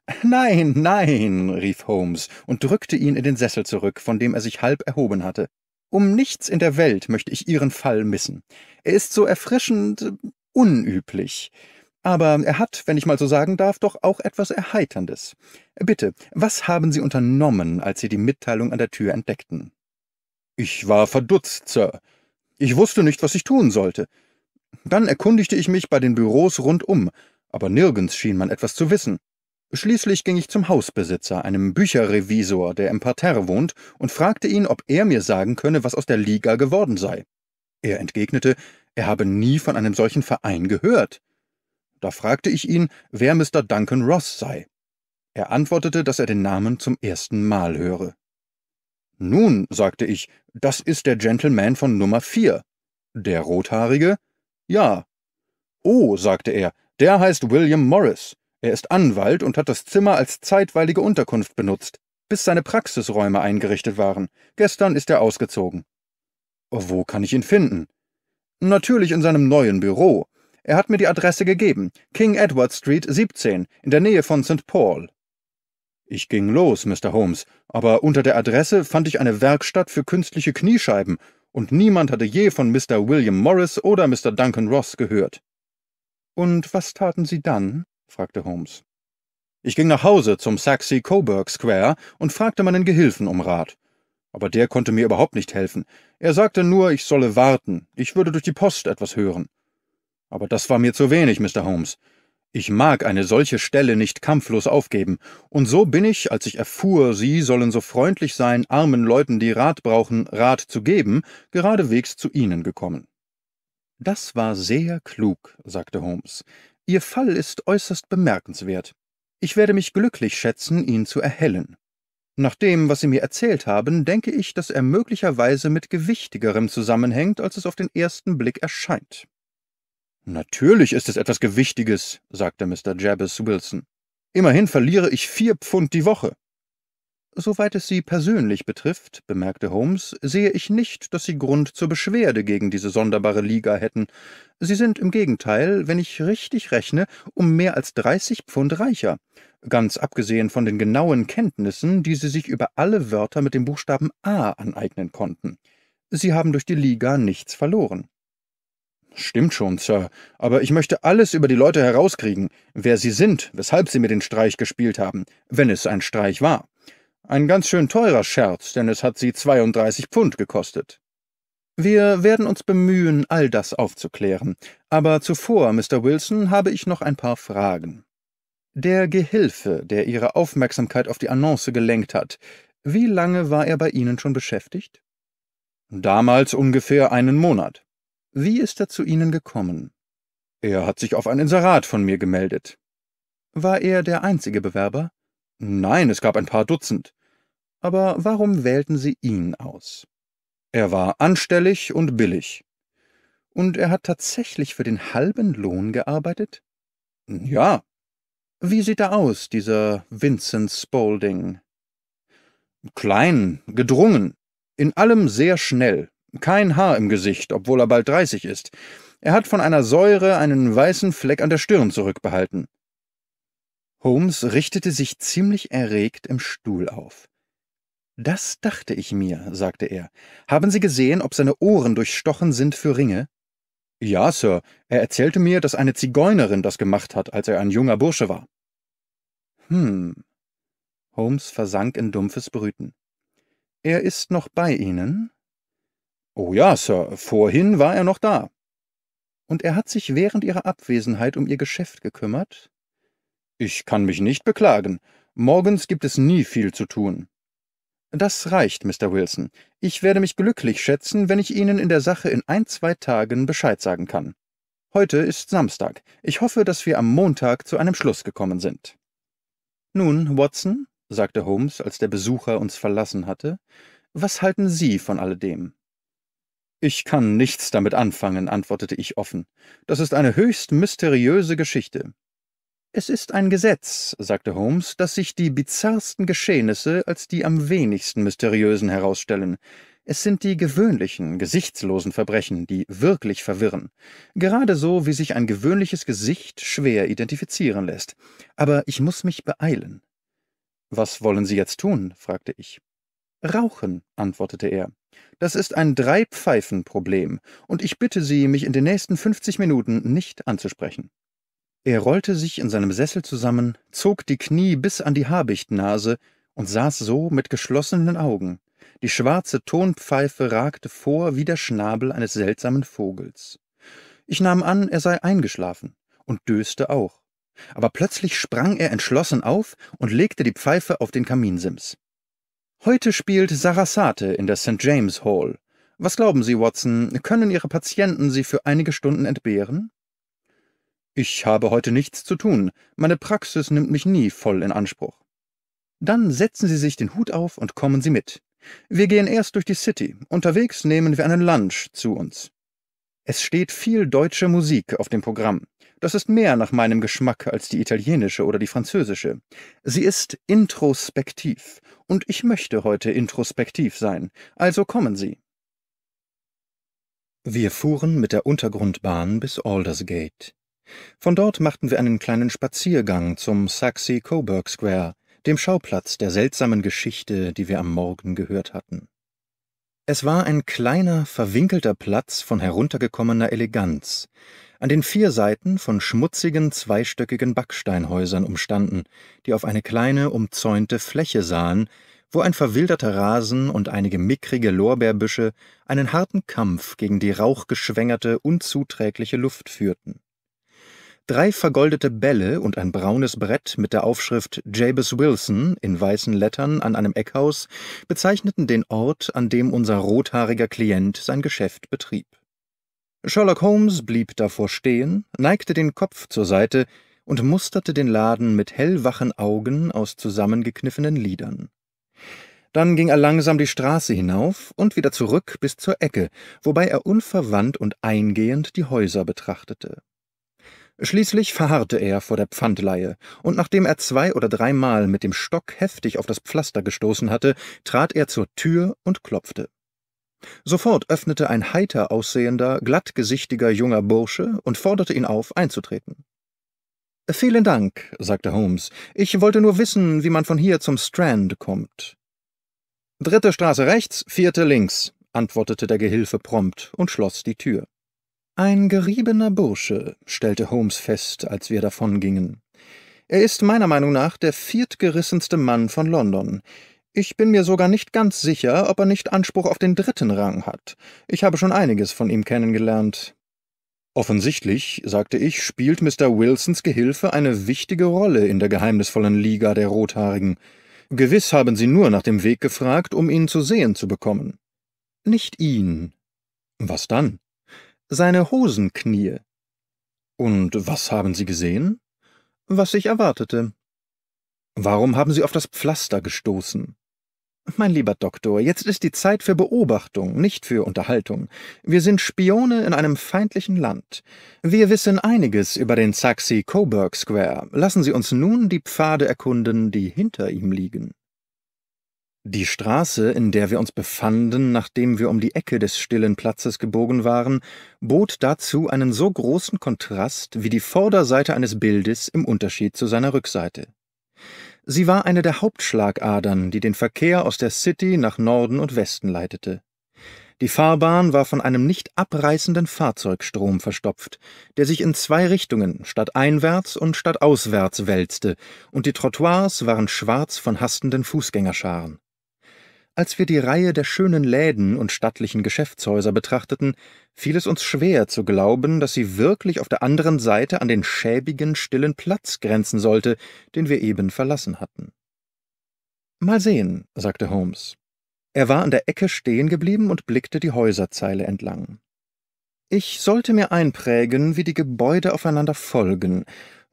Nein, nein, rief Holmes und drückte ihn in den Sessel zurück, von dem er sich halb erhoben hatte. Um nichts in der Welt möchte ich Ihren Fall missen. Er ist so erfrischend äh, unüblich. Aber er hat, wenn ich mal so sagen darf, doch auch etwas Erheiterndes. Bitte, was haben Sie unternommen, als Sie die Mitteilung an der Tür entdeckten? Ich war verdutzt, Sir. Ich wusste nicht, was ich tun sollte. Dann erkundigte ich mich bei den Büros rundum, aber nirgends schien man etwas zu wissen. Schließlich ging ich zum Hausbesitzer, einem Bücherrevisor, der im Parterre wohnt, und fragte ihn, ob er mir sagen könne, was aus der Liga geworden sei. Er entgegnete, er habe nie von einem solchen Verein gehört. Da fragte ich ihn, wer Mr. Duncan Ross sei. Er antwortete, dass er den Namen zum ersten Mal höre. Nun, sagte ich, das ist der Gentleman von Nummer vier. Der Rothaarige? Ja. Oh, sagte er, der heißt William Morris. Er ist Anwalt und hat das Zimmer als zeitweilige Unterkunft benutzt, bis seine Praxisräume eingerichtet waren. Gestern ist er ausgezogen. Wo kann ich ihn finden? Natürlich in seinem neuen Büro. Er hat mir die Adresse gegeben, King Edward Street 17, in der Nähe von St. Paul. Ich ging los, Mr. Holmes, aber unter der Adresse fand ich eine Werkstatt für künstliche Kniescheiben, und niemand hatte je von Mr. William Morris oder Mr. Duncan Ross gehört. Und was taten Sie dann? fragte Holmes. Ich ging nach Hause zum Saxe Coburg Square und fragte meinen Gehilfen um Rat. Aber der konnte mir überhaupt nicht helfen. Er sagte nur, ich solle warten, ich würde durch die Post etwas hören. Aber das war mir zu wenig, Mr. Holmes. Ich mag eine solche Stelle nicht kampflos aufgeben, und so bin ich, als ich erfuhr, Sie sollen so freundlich sein, armen Leuten, die Rat brauchen, Rat zu geben, geradewegs zu Ihnen gekommen. Das war sehr klug, sagte Holmes. Ihr Fall ist äußerst bemerkenswert. Ich werde mich glücklich schätzen, ihn zu erhellen. Nach dem, was Sie mir erzählt haben, denke ich, dass er möglicherweise mit Gewichtigerem zusammenhängt, als es auf den ersten Blick erscheint. Natürlich ist es etwas Gewichtiges, sagte Mr. Jabez Wilson. Immerhin verliere ich vier Pfund die Woche. Soweit es Sie persönlich betrifft, bemerkte Holmes, sehe ich nicht, dass Sie Grund zur Beschwerde gegen diese sonderbare Liga hätten. Sie sind im Gegenteil, wenn ich richtig rechne, um mehr als dreißig Pfund reicher, ganz abgesehen von den genauen Kenntnissen, die Sie sich über alle Wörter mit dem Buchstaben A aneignen konnten. Sie haben durch die Liga nichts verloren. Stimmt schon, Sir, aber ich möchte alles über die Leute herauskriegen, wer sie sind, weshalb sie mir den Streich gespielt haben, wenn es ein Streich war. Ein ganz schön teurer Scherz, denn es hat sie 32 Pfund gekostet. Wir werden uns bemühen, all das aufzuklären, aber zuvor, Mr. Wilson, habe ich noch ein paar Fragen. Der Gehilfe, der Ihre Aufmerksamkeit auf die Annonce gelenkt hat, wie lange war er bei Ihnen schon beschäftigt? Damals ungefähr einen Monat. Wie ist er zu Ihnen gekommen? Er hat sich auf ein Inserat von mir gemeldet. War er der einzige Bewerber? Nein, es gab ein paar Dutzend. Aber warum wählten Sie ihn aus? Er war anstellig und billig. Und er hat tatsächlich für den halben Lohn gearbeitet? Ja. Wie sieht er aus, dieser Vincent Spaulding? Klein, gedrungen, in allem sehr schnell, kein Haar im Gesicht, obwohl er bald dreißig ist. Er hat von einer Säure einen weißen Fleck an der Stirn zurückbehalten. Holmes richtete sich ziemlich erregt im Stuhl auf. »Das dachte ich mir«, sagte er. »Haben Sie gesehen, ob seine Ohren durchstochen sind für Ringe?« »Ja, Sir. Er erzählte mir, dass eine Zigeunerin das gemacht hat, als er ein junger Bursche war.« »Hm.« Holmes versank in dumpfes Brüten. »Er ist noch bei Ihnen?« »Oh ja, Sir. Vorhin war er noch da.« »Und er hat sich während Ihrer Abwesenheit um Ihr Geschäft gekümmert?« ich kann mich nicht beklagen. Morgens gibt es nie viel zu tun. Das reicht, Mr. Wilson. Ich werde mich glücklich schätzen, wenn ich Ihnen in der Sache in ein, zwei Tagen Bescheid sagen kann. Heute ist Samstag. Ich hoffe, dass wir am Montag zu einem Schluss gekommen sind. Nun, Watson, sagte Holmes, als der Besucher uns verlassen hatte, was halten Sie von alledem? Ich kann nichts damit anfangen, antwortete ich offen. Das ist eine höchst mysteriöse Geschichte. Es ist ein Gesetz, sagte Holmes, dass sich die bizarrsten Geschehnisse als die am wenigsten mysteriösen herausstellen. Es sind die gewöhnlichen, gesichtslosen Verbrechen, die wirklich verwirren. Gerade so, wie sich ein gewöhnliches Gesicht schwer identifizieren lässt. Aber ich muss mich beeilen. Was wollen Sie jetzt tun? fragte ich. Rauchen, antwortete er. Das ist ein Drei-Pfeifen-Problem, und ich bitte Sie, mich in den nächsten 50 Minuten nicht anzusprechen. Er rollte sich in seinem Sessel zusammen, zog die Knie bis an die Habichtnase und saß so mit geschlossenen Augen. Die schwarze Tonpfeife ragte vor wie der Schnabel eines seltsamen Vogels. Ich nahm an, er sei eingeschlafen und döste auch. Aber plötzlich sprang er entschlossen auf und legte die Pfeife auf den Kaminsims. Heute spielt Sarasate in der St. James Hall. Was glauben Sie, Watson, können Ihre Patienten Sie für einige Stunden entbehren? Ich habe heute nichts zu tun, meine Praxis nimmt mich nie voll in Anspruch. Dann setzen Sie sich den Hut auf und kommen Sie mit. Wir gehen erst durch die City, unterwegs nehmen wir einen Lunch zu uns. Es steht viel deutsche Musik auf dem Programm. Das ist mehr nach meinem Geschmack als die italienische oder die französische. Sie ist introspektiv, und ich möchte heute introspektiv sein, also kommen Sie. Wir fuhren mit der Untergrundbahn bis Aldersgate. Von dort machten wir einen kleinen Spaziergang zum Saxe Coburg Square, dem Schauplatz der seltsamen Geschichte, die wir am Morgen gehört hatten. Es war ein kleiner, verwinkelter Platz von heruntergekommener Eleganz, an den vier Seiten von schmutzigen, zweistöckigen Backsteinhäusern umstanden, die auf eine kleine, umzäunte Fläche sahen, wo ein verwilderter Rasen und einige mickrige Lorbeerbüsche einen harten Kampf gegen die rauchgeschwängerte, unzuträgliche Luft führten. Drei vergoldete Bälle und ein braunes Brett mit der Aufschrift Jabez Wilson in weißen Lettern an einem Eckhaus bezeichneten den Ort, an dem unser rothaariger Klient sein Geschäft betrieb. Sherlock Holmes blieb davor stehen, neigte den Kopf zur Seite und musterte den Laden mit hellwachen Augen aus zusammengekniffenen Lidern. Dann ging er langsam die Straße hinauf und wieder zurück bis zur Ecke, wobei er unverwandt und eingehend die Häuser betrachtete. Schließlich verharrte er vor der Pfandleihe, und nachdem er zwei oder dreimal mit dem Stock heftig auf das Pflaster gestoßen hatte, trat er zur Tür und klopfte. Sofort öffnete ein heiter aussehender, glattgesichtiger junger Bursche und forderte ihn auf, einzutreten. »Vielen Dank«, sagte Holmes. »Ich wollte nur wissen, wie man von hier zum Strand kommt.« »Dritte Straße rechts, vierte links«, antwortete der Gehilfe prompt und schloss die Tür. Ein geriebener Bursche, stellte Holmes fest, als wir davongingen. Er ist meiner Meinung nach der viertgerissenste Mann von London. Ich bin mir sogar nicht ganz sicher, ob er nicht Anspruch auf den dritten Rang hat. Ich habe schon einiges von ihm kennengelernt. Offensichtlich, sagte ich, spielt Mr. Wilsons Gehilfe eine wichtige Rolle in der geheimnisvollen Liga der Rothaarigen. Gewiss haben Sie nur nach dem Weg gefragt, um ihn zu sehen zu bekommen. Nicht ihn. Was dann? seine Hosenknie. Und was haben Sie gesehen? Was ich erwartete. Warum haben Sie auf das Pflaster gestoßen? Mein lieber Doktor, jetzt ist die Zeit für Beobachtung, nicht für Unterhaltung. Wir sind Spione in einem feindlichen Land. Wir wissen einiges über den Saxe Coburg Square. Lassen Sie uns nun die Pfade erkunden, die hinter ihm liegen. Die Straße, in der wir uns befanden, nachdem wir um die Ecke des stillen Platzes gebogen waren, bot dazu einen so großen Kontrast wie die Vorderseite eines Bildes im Unterschied zu seiner Rückseite. Sie war eine der Hauptschlagadern, die den Verkehr aus der City nach Norden und Westen leitete. Die Fahrbahn war von einem nicht abreißenden Fahrzeugstrom verstopft, der sich in zwei Richtungen, statt einwärts und statt auswärts wälzte, und die Trottoirs waren schwarz von hastenden Fußgängerscharen. Als wir die Reihe der schönen Läden und stattlichen Geschäftshäuser betrachteten, fiel es uns schwer zu glauben, dass sie wirklich auf der anderen Seite an den schäbigen, stillen Platz grenzen sollte, den wir eben verlassen hatten. Mal sehen, sagte Holmes. Er war an der Ecke stehen geblieben und blickte die Häuserzeile entlang. Ich sollte mir einprägen, wie die Gebäude aufeinander folgen,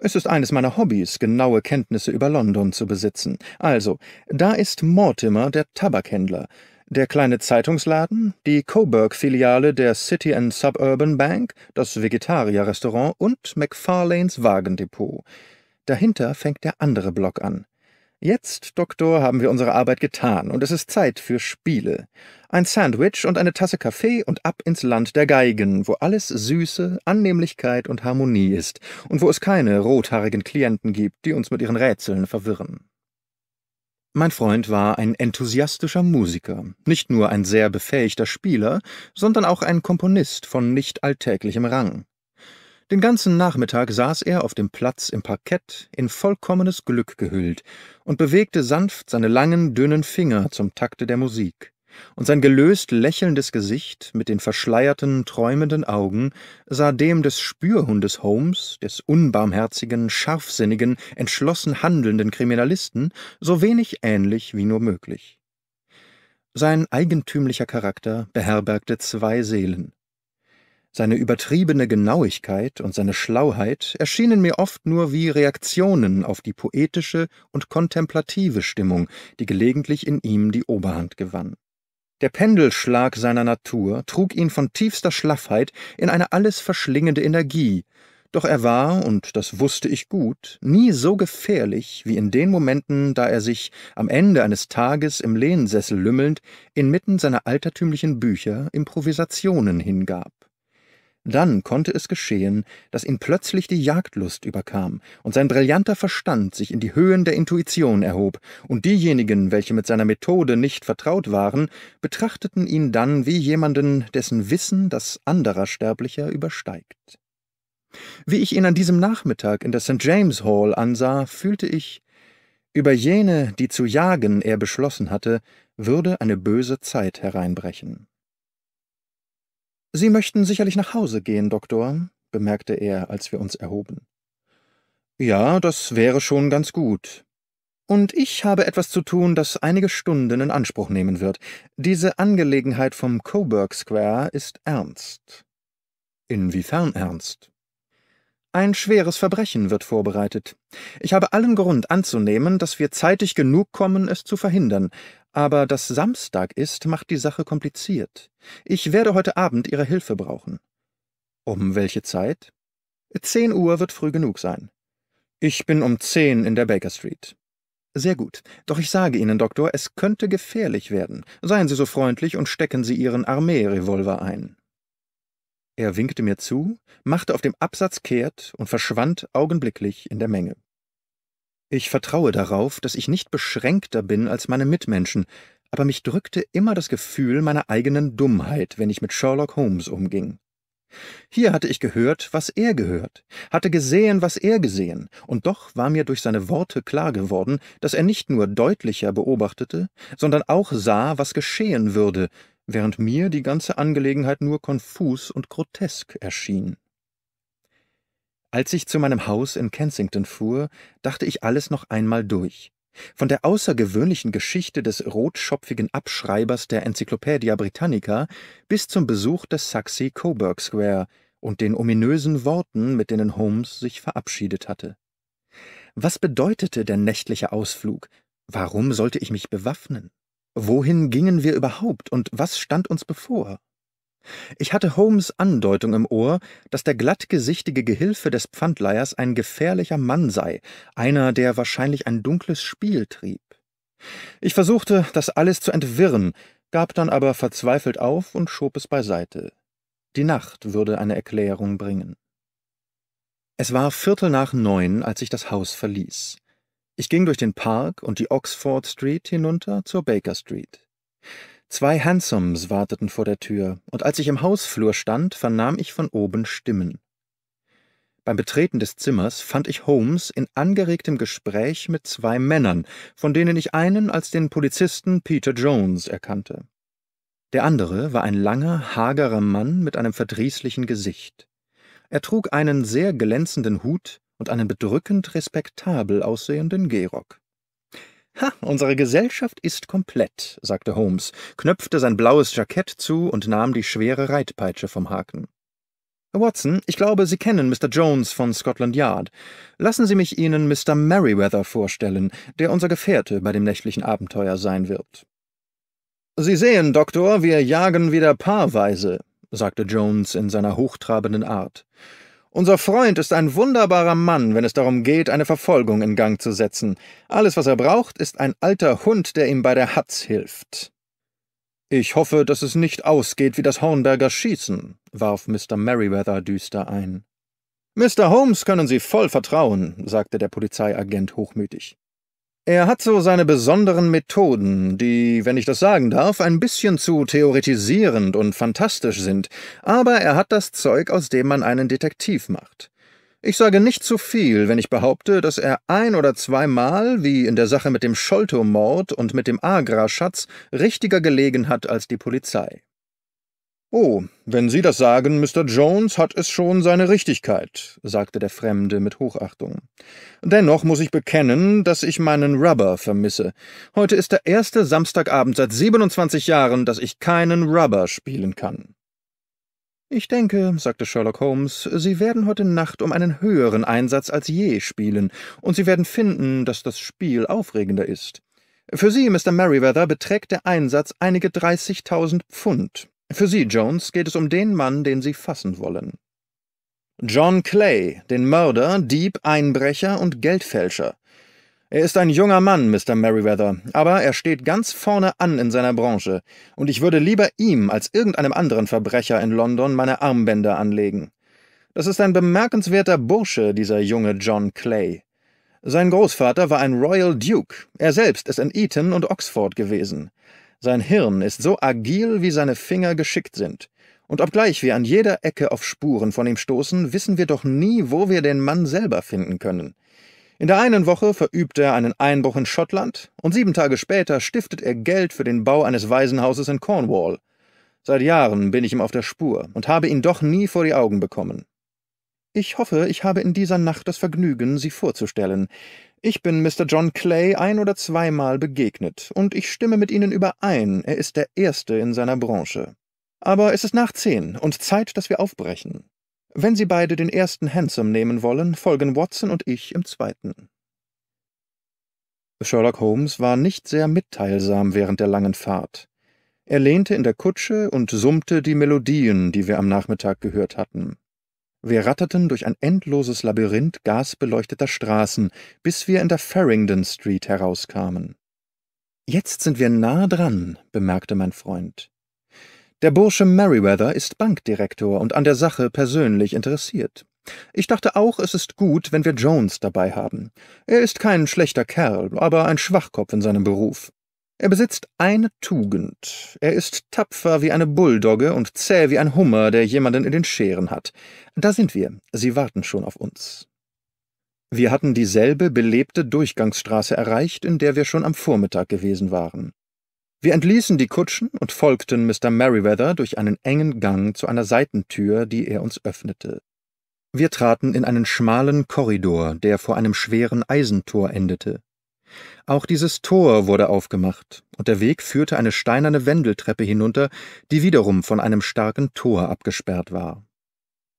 es ist eines meiner Hobbys, genaue Kenntnisse über London zu besitzen. Also, da ist Mortimer, der Tabakhändler, der kleine Zeitungsladen, die Coburg-Filiale der City and Suburban Bank, das Vegetarier-Restaurant und McFarlanes Wagendepot. Dahinter fängt der andere Block an. Jetzt, Doktor, haben wir unsere Arbeit getan und es ist Zeit für Spiele. Ein Sandwich und eine Tasse Kaffee und ab ins Land der Geigen, wo alles Süße, Annehmlichkeit und Harmonie ist und wo es keine rothaarigen Klienten gibt, die uns mit ihren Rätseln verwirren. Mein Freund war ein enthusiastischer Musiker, nicht nur ein sehr befähigter Spieler, sondern auch ein Komponist von nicht alltäglichem Rang. Den ganzen Nachmittag saß er auf dem Platz im Parkett, in vollkommenes Glück gehüllt, und bewegte sanft seine langen, dünnen Finger zum Takte der Musik, und sein gelöst lächelndes Gesicht mit den verschleierten, träumenden Augen sah dem des Spürhundes Holmes, des unbarmherzigen, scharfsinnigen, entschlossen handelnden Kriminalisten, so wenig ähnlich wie nur möglich. Sein eigentümlicher Charakter beherbergte zwei Seelen, seine übertriebene Genauigkeit und seine Schlauheit erschienen mir oft nur wie Reaktionen auf die poetische und kontemplative Stimmung, die gelegentlich in ihm die Oberhand gewann. Der Pendelschlag seiner Natur trug ihn von tiefster Schlaffheit in eine alles verschlingende Energie, doch er war, und das wusste ich gut, nie so gefährlich wie in den Momenten, da er sich am Ende eines Tages im Lehnsessel lümmelnd inmitten seiner altertümlichen Bücher Improvisationen hingab. Dann konnte es geschehen, dass ihn plötzlich die Jagdlust überkam und sein brillanter Verstand sich in die Höhen der Intuition erhob, und diejenigen, welche mit seiner Methode nicht vertraut waren, betrachteten ihn dann wie jemanden, dessen Wissen das anderer Sterblicher übersteigt. Wie ich ihn an diesem Nachmittag in der St. James Hall ansah, fühlte ich, über jene, die zu jagen er beschlossen hatte, würde eine böse Zeit hereinbrechen. »Sie möchten sicherlich nach Hause gehen, Doktor«, bemerkte er, als wir uns erhoben. »Ja, das wäre schon ganz gut. Und ich habe etwas zu tun, das einige Stunden in Anspruch nehmen wird. Diese Angelegenheit vom Coburg Square ist ernst.« »Inwiefern ernst?« ein schweres Verbrechen wird vorbereitet. Ich habe allen Grund anzunehmen, dass wir zeitig genug kommen, es zu verhindern, aber dass Samstag ist, macht die Sache kompliziert. Ich werde heute Abend Ihre Hilfe brauchen. Um welche Zeit? Zehn Uhr wird früh genug sein. Ich bin um zehn in der Baker Street. Sehr gut. Doch ich sage Ihnen, Doktor, es könnte gefährlich werden. Seien Sie so freundlich und stecken Sie Ihren Armeerevolver ein. Er winkte mir zu, machte auf dem Absatz kehrt und verschwand augenblicklich in der Menge. Ich vertraue darauf, dass ich nicht beschränkter bin als meine Mitmenschen, aber mich drückte immer das Gefühl meiner eigenen Dummheit, wenn ich mit Sherlock Holmes umging. Hier hatte ich gehört, was er gehört, hatte gesehen, was er gesehen, und doch war mir durch seine Worte klar geworden, dass er nicht nur deutlicher beobachtete, sondern auch sah, was geschehen würde, während mir die ganze Angelegenheit nur konfus und grotesk erschien. Als ich zu meinem Haus in Kensington fuhr, dachte ich alles noch einmal durch. Von der außergewöhnlichen Geschichte des rotschopfigen Abschreibers der Enzyklopädia Britannica bis zum Besuch des Saxe Coburg Square und den ominösen Worten, mit denen Holmes sich verabschiedet hatte. Was bedeutete der nächtliche Ausflug? Warum sollte ich mich bewaffnen? Wohin gingen wir überhaupt und was stand uns bevor? Ich hatte Holmes Andeutung im Ohr, dass der glattgesichtige Gehilfe des Pfandleihers ein gefährlicher Mann sei, einer, der wahrscheinlich ein dunkles Spiel trieb. Ich versuchte, das alles zu entwirren, gab dann aber verzweifelt auf und schob es beiseite. Die Nacht würde eine Erklärung bringen. Es war Viertel nach neun, als ich das Haus verließ. Ich ging durch den Park und die Oxford Street hinunter zur Baker Street. Zwei Hansoms warteten vor der Tür, und als ich im Hausflur stand, vernahm ich von oben Stimmen. Beim Betreten des Zimmers fand ich Holmes in angeregtem Gespräch mit zwei Männern, von denen ich einen als den Polizisten Peter Jones erkannte. Der andere war ein langer, hagerer Mann mit einem verdrießlichen Gesicht. Er trug einen sehr glänzenden Hut und einen bedrückend respektabel aussehenden Gehrock. »Ha, unsere Gesellschaft ist komplett«, sagte Holmes, knöpfte sein blaues Jackett zu und nahm die schwere Reitpeitsche vom Haken. »Watson, ich glaube, Sie kennen Mr. Jones von Scotland Yard. Lassen Sie mich Ihnen Mr. Merriweather vorstellen, der unser Gefährte bei dem nächtlichen Abenteuer sein wird.« »Sie sehen, Doktor, wir jagen wieder paarweise«, sagte Jones in seiner hochtrabenden Art. Unser Freund ist ein wunderbarer Mann, wenn es darum geht, eine Verfolgung in Gang zu setzen. Alles, was er braucht, ist ein alter Hund, der ihm bei der Hatz hilft. Ich hoffe, dass es nicht ausgeht wie das Hornberger Schießen, warf Mr. Merriweather düster ein. Mr. Holmes können Sie voll vertrauen, sagte der Polizeiagent hochmütig. Er hat so seine besonderen Methoden, die, wenn ich das sagen darf, ein bisschen zu theoretisierend und fantastisch sind, aber er hat das Zeug, aus dem man einen Detektiv macht. Ich sage nicht zu viel, wenn ich behaupte, dass er ein oder zweimal, wie in der Sache mit dem Scholto-Mord und mit dem Agra-Schatz, richtiger gelegen hat als die Polizei. »Oh, wenn Sie das sagen, Mr. Jones, hat es schon seine Richtigkeit«, sagte der Fremde mit Hochachtung. »Dennoch muss ich bekennen, dass ich meinen Rubber vermisse. Heute ist der erste Samstagabend seit 27 Jahren, dass ich keinen Rubber spielen kann.« »Ich denke«, sagte Sherlock Holmes, »Sie werden heute Nacht um einen höheren Einsatz als je spielen, und Sie werden finden, dass das Spiel aufregender ist. Für Sie, Mr. Merriweather, beträgt der Einsatz einige 30.000 Pfund.« für Sie, Jones, geht es um den Mann, den Sie fassen wollen. John Clay, den Mörder, Dieb, Einbrecher und Geldfälscher. Er ist ein junger Mann, Mr. Merriweather, aber er steht ganz vorne an in seiner Branche, und ich würde lieber ihm als irgendeinem anderen Verbrecher in London meine Armbänder anlegen. Das ist ein bemerkenswerter Bursche, dieser junge John Clay. Sein Großvater war ein Royal Duke, er selbst ist in Eton und Oxford gewesen. Sein Hirn ist so agil, wie seine Finger geschickt sind. Und obgleich wir an jeder Ecke auf Spuren von ihm stoßen, wissen wir doch nie, wo wir den Mann selber finden können. In der einen Woche verübt er einen Einbruch in Schottland und sieben Tage später stiftet er Geld für den Bau eines Waisenhauses in Cornwall. Seit Jahren bin ich ihm auf der Spur und habe ihn doch nie vor die Augen bekommen. Ich hoffe, ich habe in dieser Nacht das Vergnügen, Sie vorzustellen. Ich bin Mr. John Clay ein oder zweimal begegnet, und ich stimme mit Ihnen überein, er ist der Erste in seiner Branche. Aber es ist nach zehn und Zeit, dass wir aufbrechen. Wenn Sie beide den ersten Handsome nehmen wollen, folgen Watson und ich im zweiten. Sherlock Holmes war nicht sehr mitteilsam während der langen Fahrt. Er lehnte in der Kutsche und summte die Melodien, die wir am Nachmittag gehört hatten. Wir ratterten durch ein endloses Labyrinth gasbeleuchteter Straßen, bis wir in der Farringdon Street herauskamen. Jetzt sind wir nah dran, bemerkte mein Freund. Der Bursche Merriweather ist Bankdirektor und an der Sache persönlich interessiert. Ich dachte auch, es ist gut, wenn wir Jones dabei haben. Er ist kein schlechter Kerl, aber ein Schwachkopf in seinem Beruf. Er besitzt eine Tugend. Er ist tapfer wie eine Bulldogge und zäh wie ein Hummer, der jemanden in den Scheren hat. Da sind wir. Sie warten schon auf uns. Wir hatten dieselbe belebte Durchgangsstraße erreicht, in der wir schon am Vormittag gewesen waren. Wir entließen die Kutschen und folgten Mr. Merriweather durch einen engen Gang zu einer Seitentür, die er uns öffnete. Wir traten in einen schmalen Korridor, der vor einem schweren Eisentor endete. Auch dieses Tor wurde aufgemacht, und der Weg führte eine steinerne Wendeltreppe hinunter, die wiederum von einem starken Tor abgesperrt war.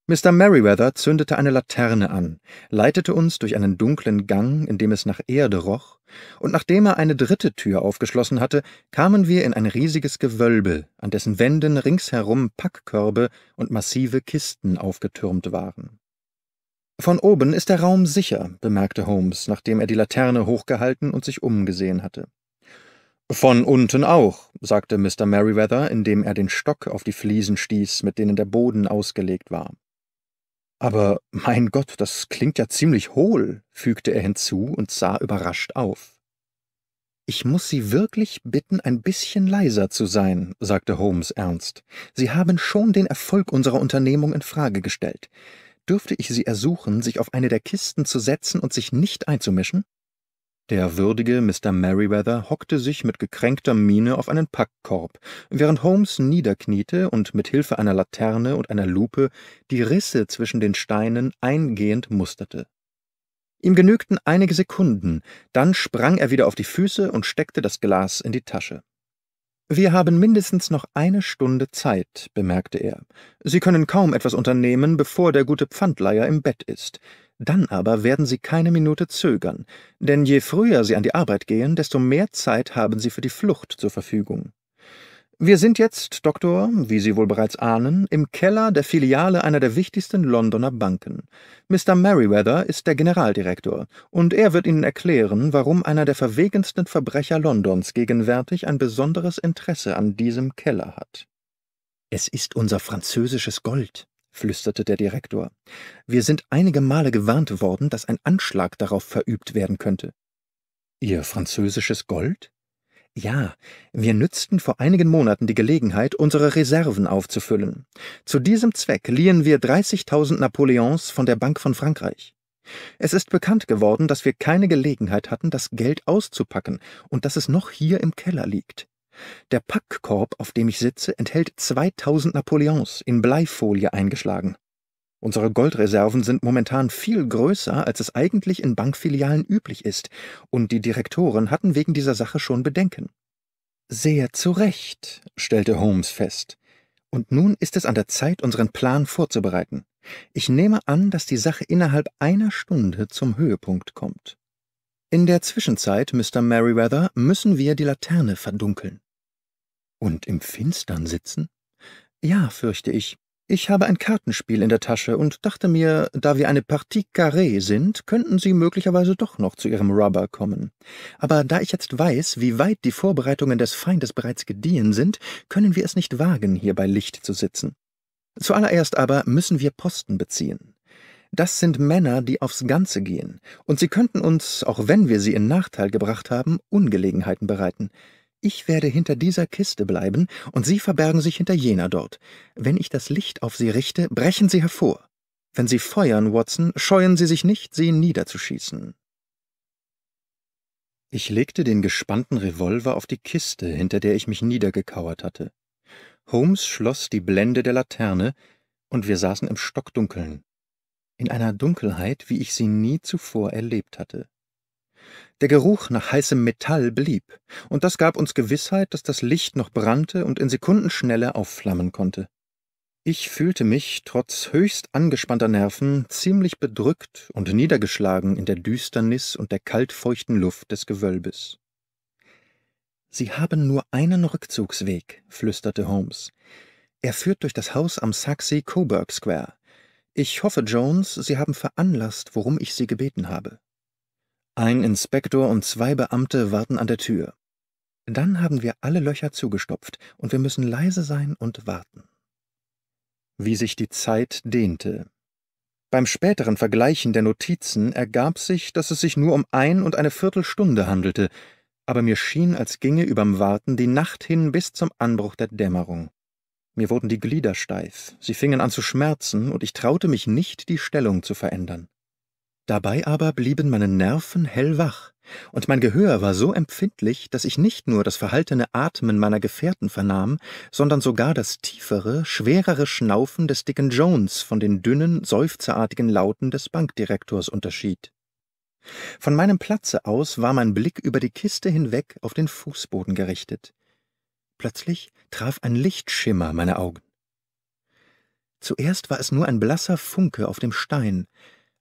Mr. Merriweather zündete eine Laterne an, leitete uns durch einen dunklen Gang, in dem es nach Erde roch, und nachdem er eine dritte Tür aufgeschlossen hatte, kamen wir in ein riesiges Gewölbe, an dessen Wänden ringsherum Packkörbe und massive Kisten aufgetürmt waren. Von oben ist der Raum sicher, bemerkte Holmes, nachdem er die Laterne hochgehalten und sich umgesehen hatte. Von unten auch, sagte Mr. Merriweather, indem er den Stock auf die Fliesen stieß, mit denen der Boden ausgelegt war. Aber mein Gott, das klingt ja ziemlich hohl, fügte er hinzu und sah überrascht auf. Ich muss Sie wirklich bitten, ein bisschen leiser zu sein, sagte Holmes ernst. Sie haben schon den Erfolg unserer Unternehmung in Frage gestellt. Dürfte ich Sie ersuchen, sich auf eine der Kisten zu setzen und sich nicht einzumischen? Der würdige Mr. Merriweather hockte sich mit gekränkter Miene auf einen Packkorb, während Holmes niederkniete und mit Hilfe einer Laterne und einer Lupe die Risse zwischen den Steinen eingehend musterte. Ihm genügten einige Sekunden, dann sprang er wieder auf die Füße und steckte das Glas in die Tasche. Wir haben mindestens noch eine Stunde Zeit, bemerkte er. Sie können kaum etwas unternehmen, bevor der gute Pfandleiher im Bett ist. Dann aber werden Sie keine Minute zögern, denn je früher Sie an die Arbeit gehen, desto mehr Zeit haben Sie für die Flucht zur Verfügung. Wir sind jetzt, Doktor, wie Sie wohl bereits ahnen, im Keller der Filiale einer der wichtigsten Londoner Banken. Mr. Merriweather ist der Generaldirektor, und er wird Ihnen erklären, warum einer der verwegensten Verbrecher Londons gegenwärtig ein besonderes Interesse an diesem Keller hat. Es ist unser französisches Gold, flüsterte der Direktor. Wir sind einige Male gewarnt worden, dass ein Anschlag darauf verübt werden könnte. Ihr französisches Gold? Ja, wir nützten vor einigen Monaten die Gelegenheit, unsere Reserven aufzufüllen. Zu diesem Zweck liehen wir 30.000 Napoleons von der Bank von Frankreich. Es ist bekannt geworden, dass wir keine Gelegenheit hatten, das Geld auszupacken und dass es noch hier im Keller liegt. Der Packkorb, auf dem ich sitze, enthält 2000 Napoleons in Bleifolie eingeschlagen. Unsere Goldreserven sind momentan viel größer, als es eigentlich in Bankfilialen üblich ist, und die Direktoren hatten wegen dieser Sache schon Bedenken. Sehr zu Recht, stellte Holmes fest. Und nun ist es an der Zeit, unseren Plan vorzubereiten. Ich nehme an, dass die Sache innerhalb einer Stunde zum Höhepunkt kommt. In der Zwischenzeit, Mr. Merriweather, müssen wir die Laterne verdunkeln. Und im Finstern sitzen? Ja, fürchte ich. Ich habe ein Kartenspiel in der Tasche und dachte mir, da wir eine Partie Carré sind, könnten Sie möglicherweise doch noch zu Ihrem Rubber kommen. Aber da ich jetzt weiß, wie weit die Vorbereitungen des Feindes bereits gediehen sind, können wir es nicht wagen, hier bei Licht zu sitzen. Zuallererst aber müssen wir Posten beziehen. Das sind Männer, die aufs Ganze gehen, und sie könnten uns, auch wenn wir sie in Nachteil gebracht haben, Ungelegenheiten bereiten. Ich werde hinter dieser Kiste bleiben, und Sie verbergen sich hinter jener dort. Wenn ich das Licht auf Sie richte, brechen Sie hervor. Wenn Sie feuern, Watson, scheuen Sie sich nicht, sie niederzuschießen. Ich legte den gespannten Revolver auf die Kiste, hinter der ich mich niedergekauert hatte. Holmes schloss die Blende der Laterne, und wir saßen im Stockdunkeln, in einer Dunkelheit, wie ich sie nie zuvor erlebt hatte. Der Geruch nach heißem Metall blieb, und das gab uns Gewissheit, dass das Licht noch brannte und in Sekundenschnelle aufflammen konnte. Ich fühlte mich, trotz höchst angespannter Nerven, ziemlich bedrückt und niedergeschlagen in der Düsternis und der kaltfeuchten Luft des Gewölbes. Sie haben nur einen Rückzugsweg, flüsterte Holmes. Er führt durch das Haus am Saxe Coburg Square. Ich hoffe, Jones, Sie haben veranlasst, worum ich Sie gebeten habe. Ein Inspektor und zwei Beamte warten an der Tür. Dann haben wir alle Löcher zugestopft und wir müssen leise sein und warten. Wie sich die Zeit dehnte. Beim späteren Vergleichen der Notizen ergab sich, dass es sich nur um ein und eine Viertelstunde handelte, aber mir schien, als ginge überm Warten die Nacht hin bis zum Anbruch der Dämmerung. Mir wurden die Glieder steif, sie fingen an zu schmerzen, und ich traute mich nicht, die Stellung zu verändern. Dabei aber blieben meine Nerven hellwach, und mein Gehör war so empfindlich, dass ich nicht nur das verhaltene Atmen meiner Gefährten vernahm, sondern sogar das tiefere, schwerere Schnaufen des dicken Jones von den dünnen, seufzerartigen Lauten des Bankdirektors unterschied. Von meinem Platze aus war mein Blick über die Kiste hinweg auf den Fußboden gerichtet. Plötzlich traf ein Lichtschimmer meine Augen. Zuerst war es nur ein blasser Funke auf dem Stein,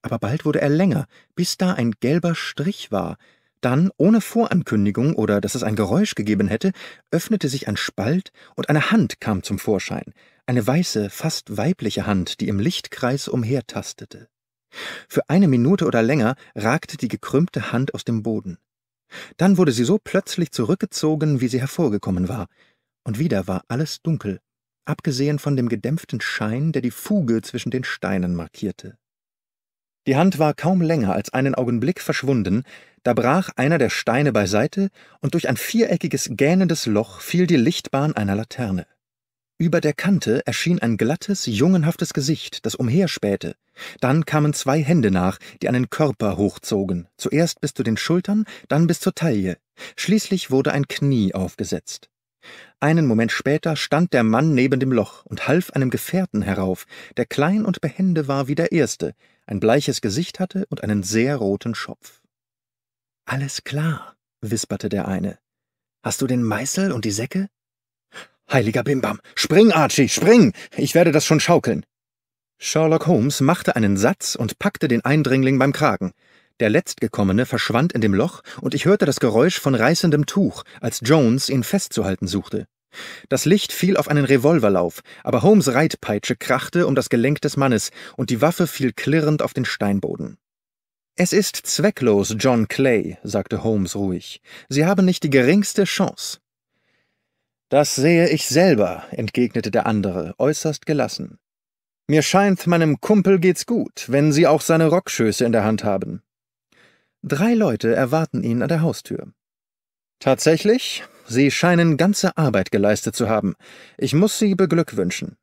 aber bald wurde er länger, bis da ein gelber Strich war. Dann, ohne Vorankündigung oder dass es ein Geräusch gegeben hätte, öffnete sich ein Spalt und eine Hand kam zum Vorschein, eine weiße, fast weibliche Hand, die im Lichtkreis umhertastete. Für eine Minute oder länger ragte die gekrümmte Hand aus dem Boden. Dann wurde sie so plötzlich zurückgezogen, wie sie hervorgekommen war, und wieder war alles dunkel, abgesehen von dem gedämpften Schein, der die Fuge zwischen den Steinen markierte. Die Hand war kaum länger als einen Augenblick verschwunden, da brach einer der Steine beiseite, und durch ein viereckiges, gähnendes Loch fiel die Lichtbahn einer Laterne. Über der Kante erschien ein glattes, jungenhaftes Gesicht, das umherspähte. Dann kamen zwei Hände nach, die einen Körper hochzogen, zuerst bis zu den Schultern, dann bis zur Taille. Schließlich wurde ein Knie aufgesetzt. Einen Moment später stand der Mann neben dem Loch und half einem Gefährten herauf, der klein und behende war wie der erste, ein bleiches Gesicht hatte und einen sehr roten Schopf. »Alles klar«, wisperte der eine. »Hast du den Meißel und die Säcke?« »Heiliger Bimbam! Spring, Archie, spring! Ich werde das schon schaukeln!« Sherlock Holmes machte einen Satz und packte den Eindringling beim Kragen. Der Letztgekommene verschwand in dem Loch, und ich hörte das Geräusch von reißendem Tuch, als Jones ihn festzuhalten suchte. Das Licht fiel auf einen Revolverlauf, aber Holmes Reitpeitsche krachte um das Gelenk des Mannes, und die Waffe fiel klirrend auf den Steinboden. Es ist zwecklos, John Clay, sagte Holmes ruhig. Sie haben nicht die geringste Chance. Das sehe ich selber, entgegnete der andere, äußerst gelassen. Mir scheint, meinem Kumpel geht's gut, wenn Sie auch seine Rockschöße in der Hand haben. Drei Leute erwarten ihn an der Haustür. Tatsächlich, sie scheinen ganze Arbeit geleistet zu haben. Ich muss sie beglückwünschen.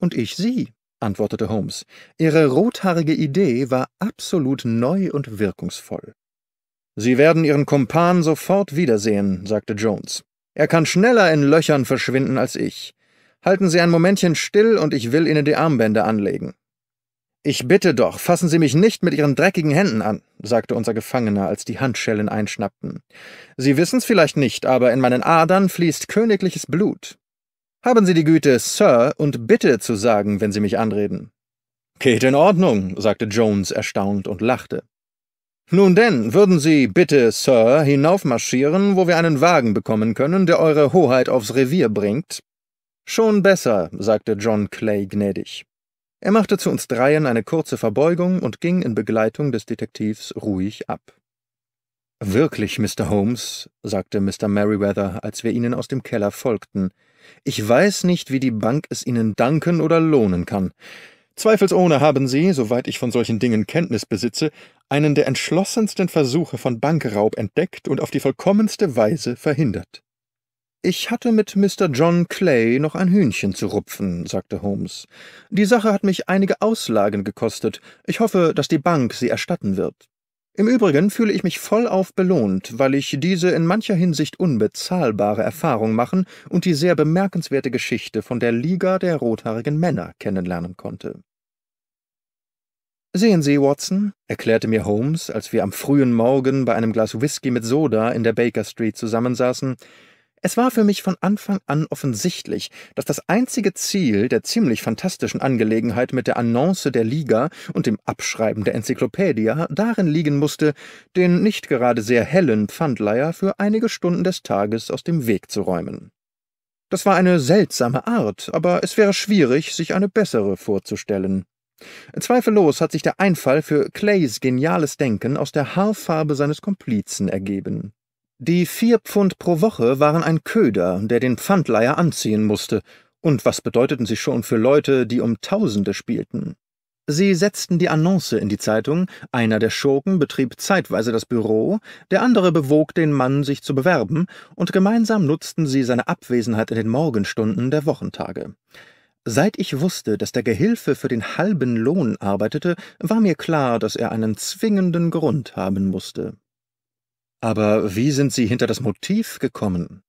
Und ich sie, antwortete Holmes. Ihre rothaarige Idee war absolut neu und wirkungsvoll. Sie werden Ihren Kumpan sofort wiedersehen, sagte Jones. Er kann schneller in Löchern verschwinden als ich. Halten Sie ein Momentchen still und ich will Ihnen die Armbänder anlegen. Ich bitte doch, fassen Sie mich nicht mit Ihren dreckigen Händen an, sagte unser Gefangener, als die Handschellen einschnappten. Sie wissen's vielleicht nicht, aber in meinen Adern fließt königliches Blut. Haben Sie die Güte, Sir, und bitte zu sagen, wenn Sie mich anreden. Geht in Ordnung, sagte Jones erstaunt und lachte. Nun denn, würden Sie bitte, Sir, hinaufmarschieren, wo wir einen Wagen bekommen können, der Eure Hoheit aufs Revier bringt? Schon besser, sagte John Clay gnädig. Er machte zu uns dreien eine kurze Verbeugung und ging in Begleitung des Detektivs ruhig ab. Wirklich, Mr. Holmes, sagte Mr. Merriweather, als wir Ihnen aus dem Keller folgten, ich weiß nicht, wie die Bank es Ihnen danken oder lohnen kann. Zweifelsohne haben Sie, soweit ich von solchen Dingen Kenntnis besitze, einen der entschlossensten Versuche von Bankraub entdeckt und auf die vollkommenste Weise verhindert. Ich hatte mit Mr. John Clay noch ein Hühnchen zu rupfen, sagte Holmes. Die Sache hat mich einige Auslagen gekostet. Ich hoffe, dass die Bank sie erstatten wird. Im Übrigen fühle ich mich vollauf belohnt, weil ich diese in mancher Hinsicht unbezahlbare Erfahrung machen und die sehr bemerkenswerte Geschichte von der Liga der rothaarigen Männer kennenlernen konnte. Sehen Sie, Watson, erklärte mir Holmes, als wir am frühen Morgen bei einem Glas Whisky mit Soda in der Baker Street zusammensaßen, es war für mich von Anfang an offensichtlich, dass das einzige Ziel der ziemlich fantastischen Angelegenheit mit der Annonce der Liga und dem Abschreiben der Enzyklopädie darin liegen musste, den nicht gerade sehr hellen Pfandleier für einige Stunden des Tages aus dem Weg zu räumen. Das war eine seltsame Art, aber es wäre schwierig, sich eine bessere vorzustellen. Zweifellos hat sich der Einfall für Clays geniales Denken aus der Haarfarbe seines Komplizen ergeben. Die vier Pfund pro Woche waren ein Köder, der den Pfandleier anziehen musste, und was bedeuteten sie schon für Leute, die um Tausende spielten? Sie setzten die Annonce in die Zeitung, einer der Schurken betrieb zeitweise das Büro, der andere bewog den Mann, sich zu bewerben, und gemeinsam nutzten sie seine Abwesenheit in den Morgenstunden der Wochentage. Seit ich wusste, dass der Gehilfe für den halben Lohn arbeitete, war mir klar, dass er einen zwingenden Grund haben musste. Aber wie sind Sie hinter das Motiv gekommen?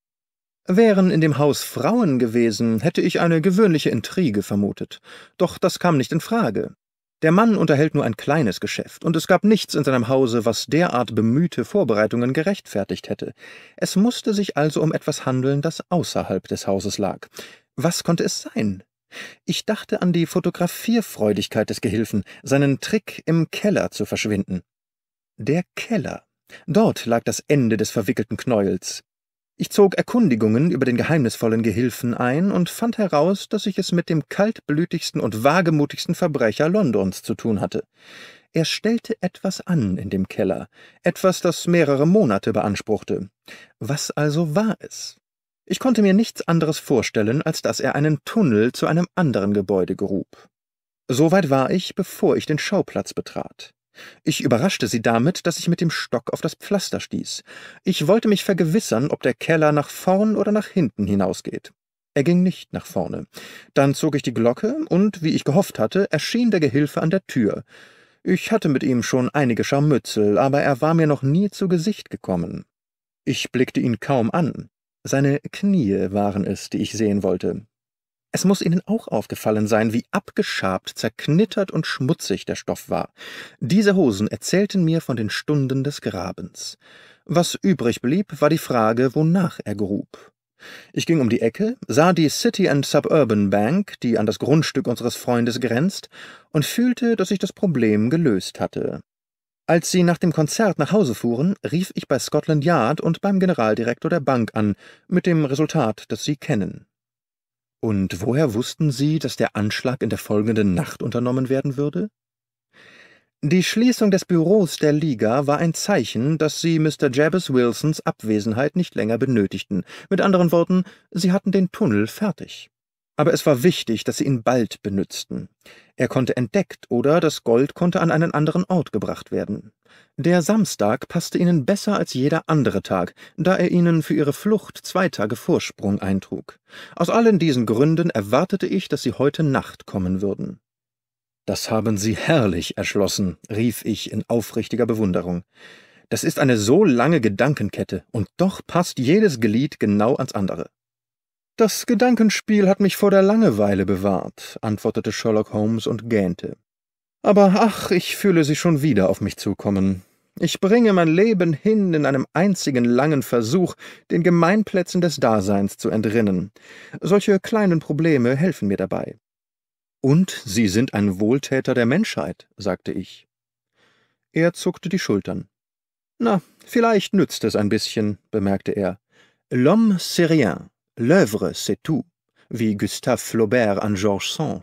Wären in dem Haus Frauen gewesen, hätte ich eine gewöhnliche Intrige vermutet. Doch das kam nicht in Frage. Der Mann unterhält nur ein kleines Geschäft, und es gab nichts in seinem Hause, was derart bemühte Vorbereitungen gerechtfertigt hätte. Es musste sich also um etwas handeln, das außerhalb des Hauses lag. Was konnte es sein? Ich dachte an die Fotografierfreudigkeit des Gehilfen, seinen Trick im Keller zu verschwinden. Der Keller. Dort lag das Ende des verwickelten Knäuels. Ich zog Erkundigungen über den geheimnisvollen Gehilfen ein und fand heraus, dass ich es mit dem kaltblütigsten und wagemutigsten Verbrecher Londons zu tun hatte. Er stellte etwas an in dem Keller, etwas, das mehrere Monate beanspruchte. Was also war es? Ich konnte mir nichts anderes vorstellen, als dass er einen Tunnel zu einem anderen Gebäude grub. Soweit war ich, bevor ich den Schauplatz betrat. Ich überraschte sie damit, dass ich mit dem Stock auf das Pflaster stieß. Ich wollte mich vergewissern, ob der Keller nach vorn oder nach hinten hinausgeht. Er ging nicht nach vorne. Dann zog ich die Glocke und, wie ich gehofft hatte, erschien der Gehilfe an der Tür. Ich hatte mit ihm schon einige Scharmützel, aber er war mir noch nie zu Gesicht gekommen. Ich blickte ihn kaum an. Seine Knie waren es, die ich sehen wollte. Es muss ihnen auch aufgefallen sein, wie abgeschabt, zerknittert und schmutzig der Stoff war. Diese Hosen erzählten mir von den Stunden des Grabens. Was übrig blieb, war die Frage, wonach er grub. Ich ging um die Ecke, sah die City and Suburban Bank, die an das Grundstück unseres Freundes grenzt, und fühlte, dass ich das Problem gelöst hatte. Als sie nach dem Konzert nach Hause fuhren, rief ich bei Scotland Yard und beim Generaldirektor der Bank an, mit dem Resultat, das sie kennen. Und woher wussten Sie, dass der Anschlag in der folgenden Nacht unternommen werden würde? Die Schließung des Büros der Liga war ein Zeichen, dass sie Mr. Jabez Wilsons Abwesenheit nicht länger benötigten. Mit anderen Worten, sie hatten den Tunnel fertig aber es war wichtig, dass sie ihn bald benützten. Er konnte entdeckt oder das Gold konnte an einen anderen Ort gebracht werden. Der Samstag passte ihnen besser als jeder andere Tag, da er ihnen für ihre Flucht zwei Tage Vorsprung eintrug. Aus allen diesen Gründen erwartete ich, dass sie heute Nacht kommen würden. Das haben Sie herrlich erschlossen, rief ich in aufrichtiger Bewunderung. Das ist eine so lange Gedankenkette, und doch passt jedes Glied genau ans andere. Das Gedankenspiel hat mich vor der Langeweile bewahrt, antwortete Sherlock Holmes und gähnte. Aber ach, ich fühle sie schon wieder auf mich zukommen. Ich bringe mein Leben hin in einem einzigen langen Versuch, den Gemeinplätzen des Daseins zu entrinnen. Solche kleinen Probleme helfen mir dabei. Und Sie sind ein Wohltäter der Menschheit, sagte ich. Er zuckte die Schultern. Na, vielleicht nützt es ein bisschen, bemerkte er. L'homme c'est rien. L'œuvre, c'est tout, vit Gustave Flaubert en George Sand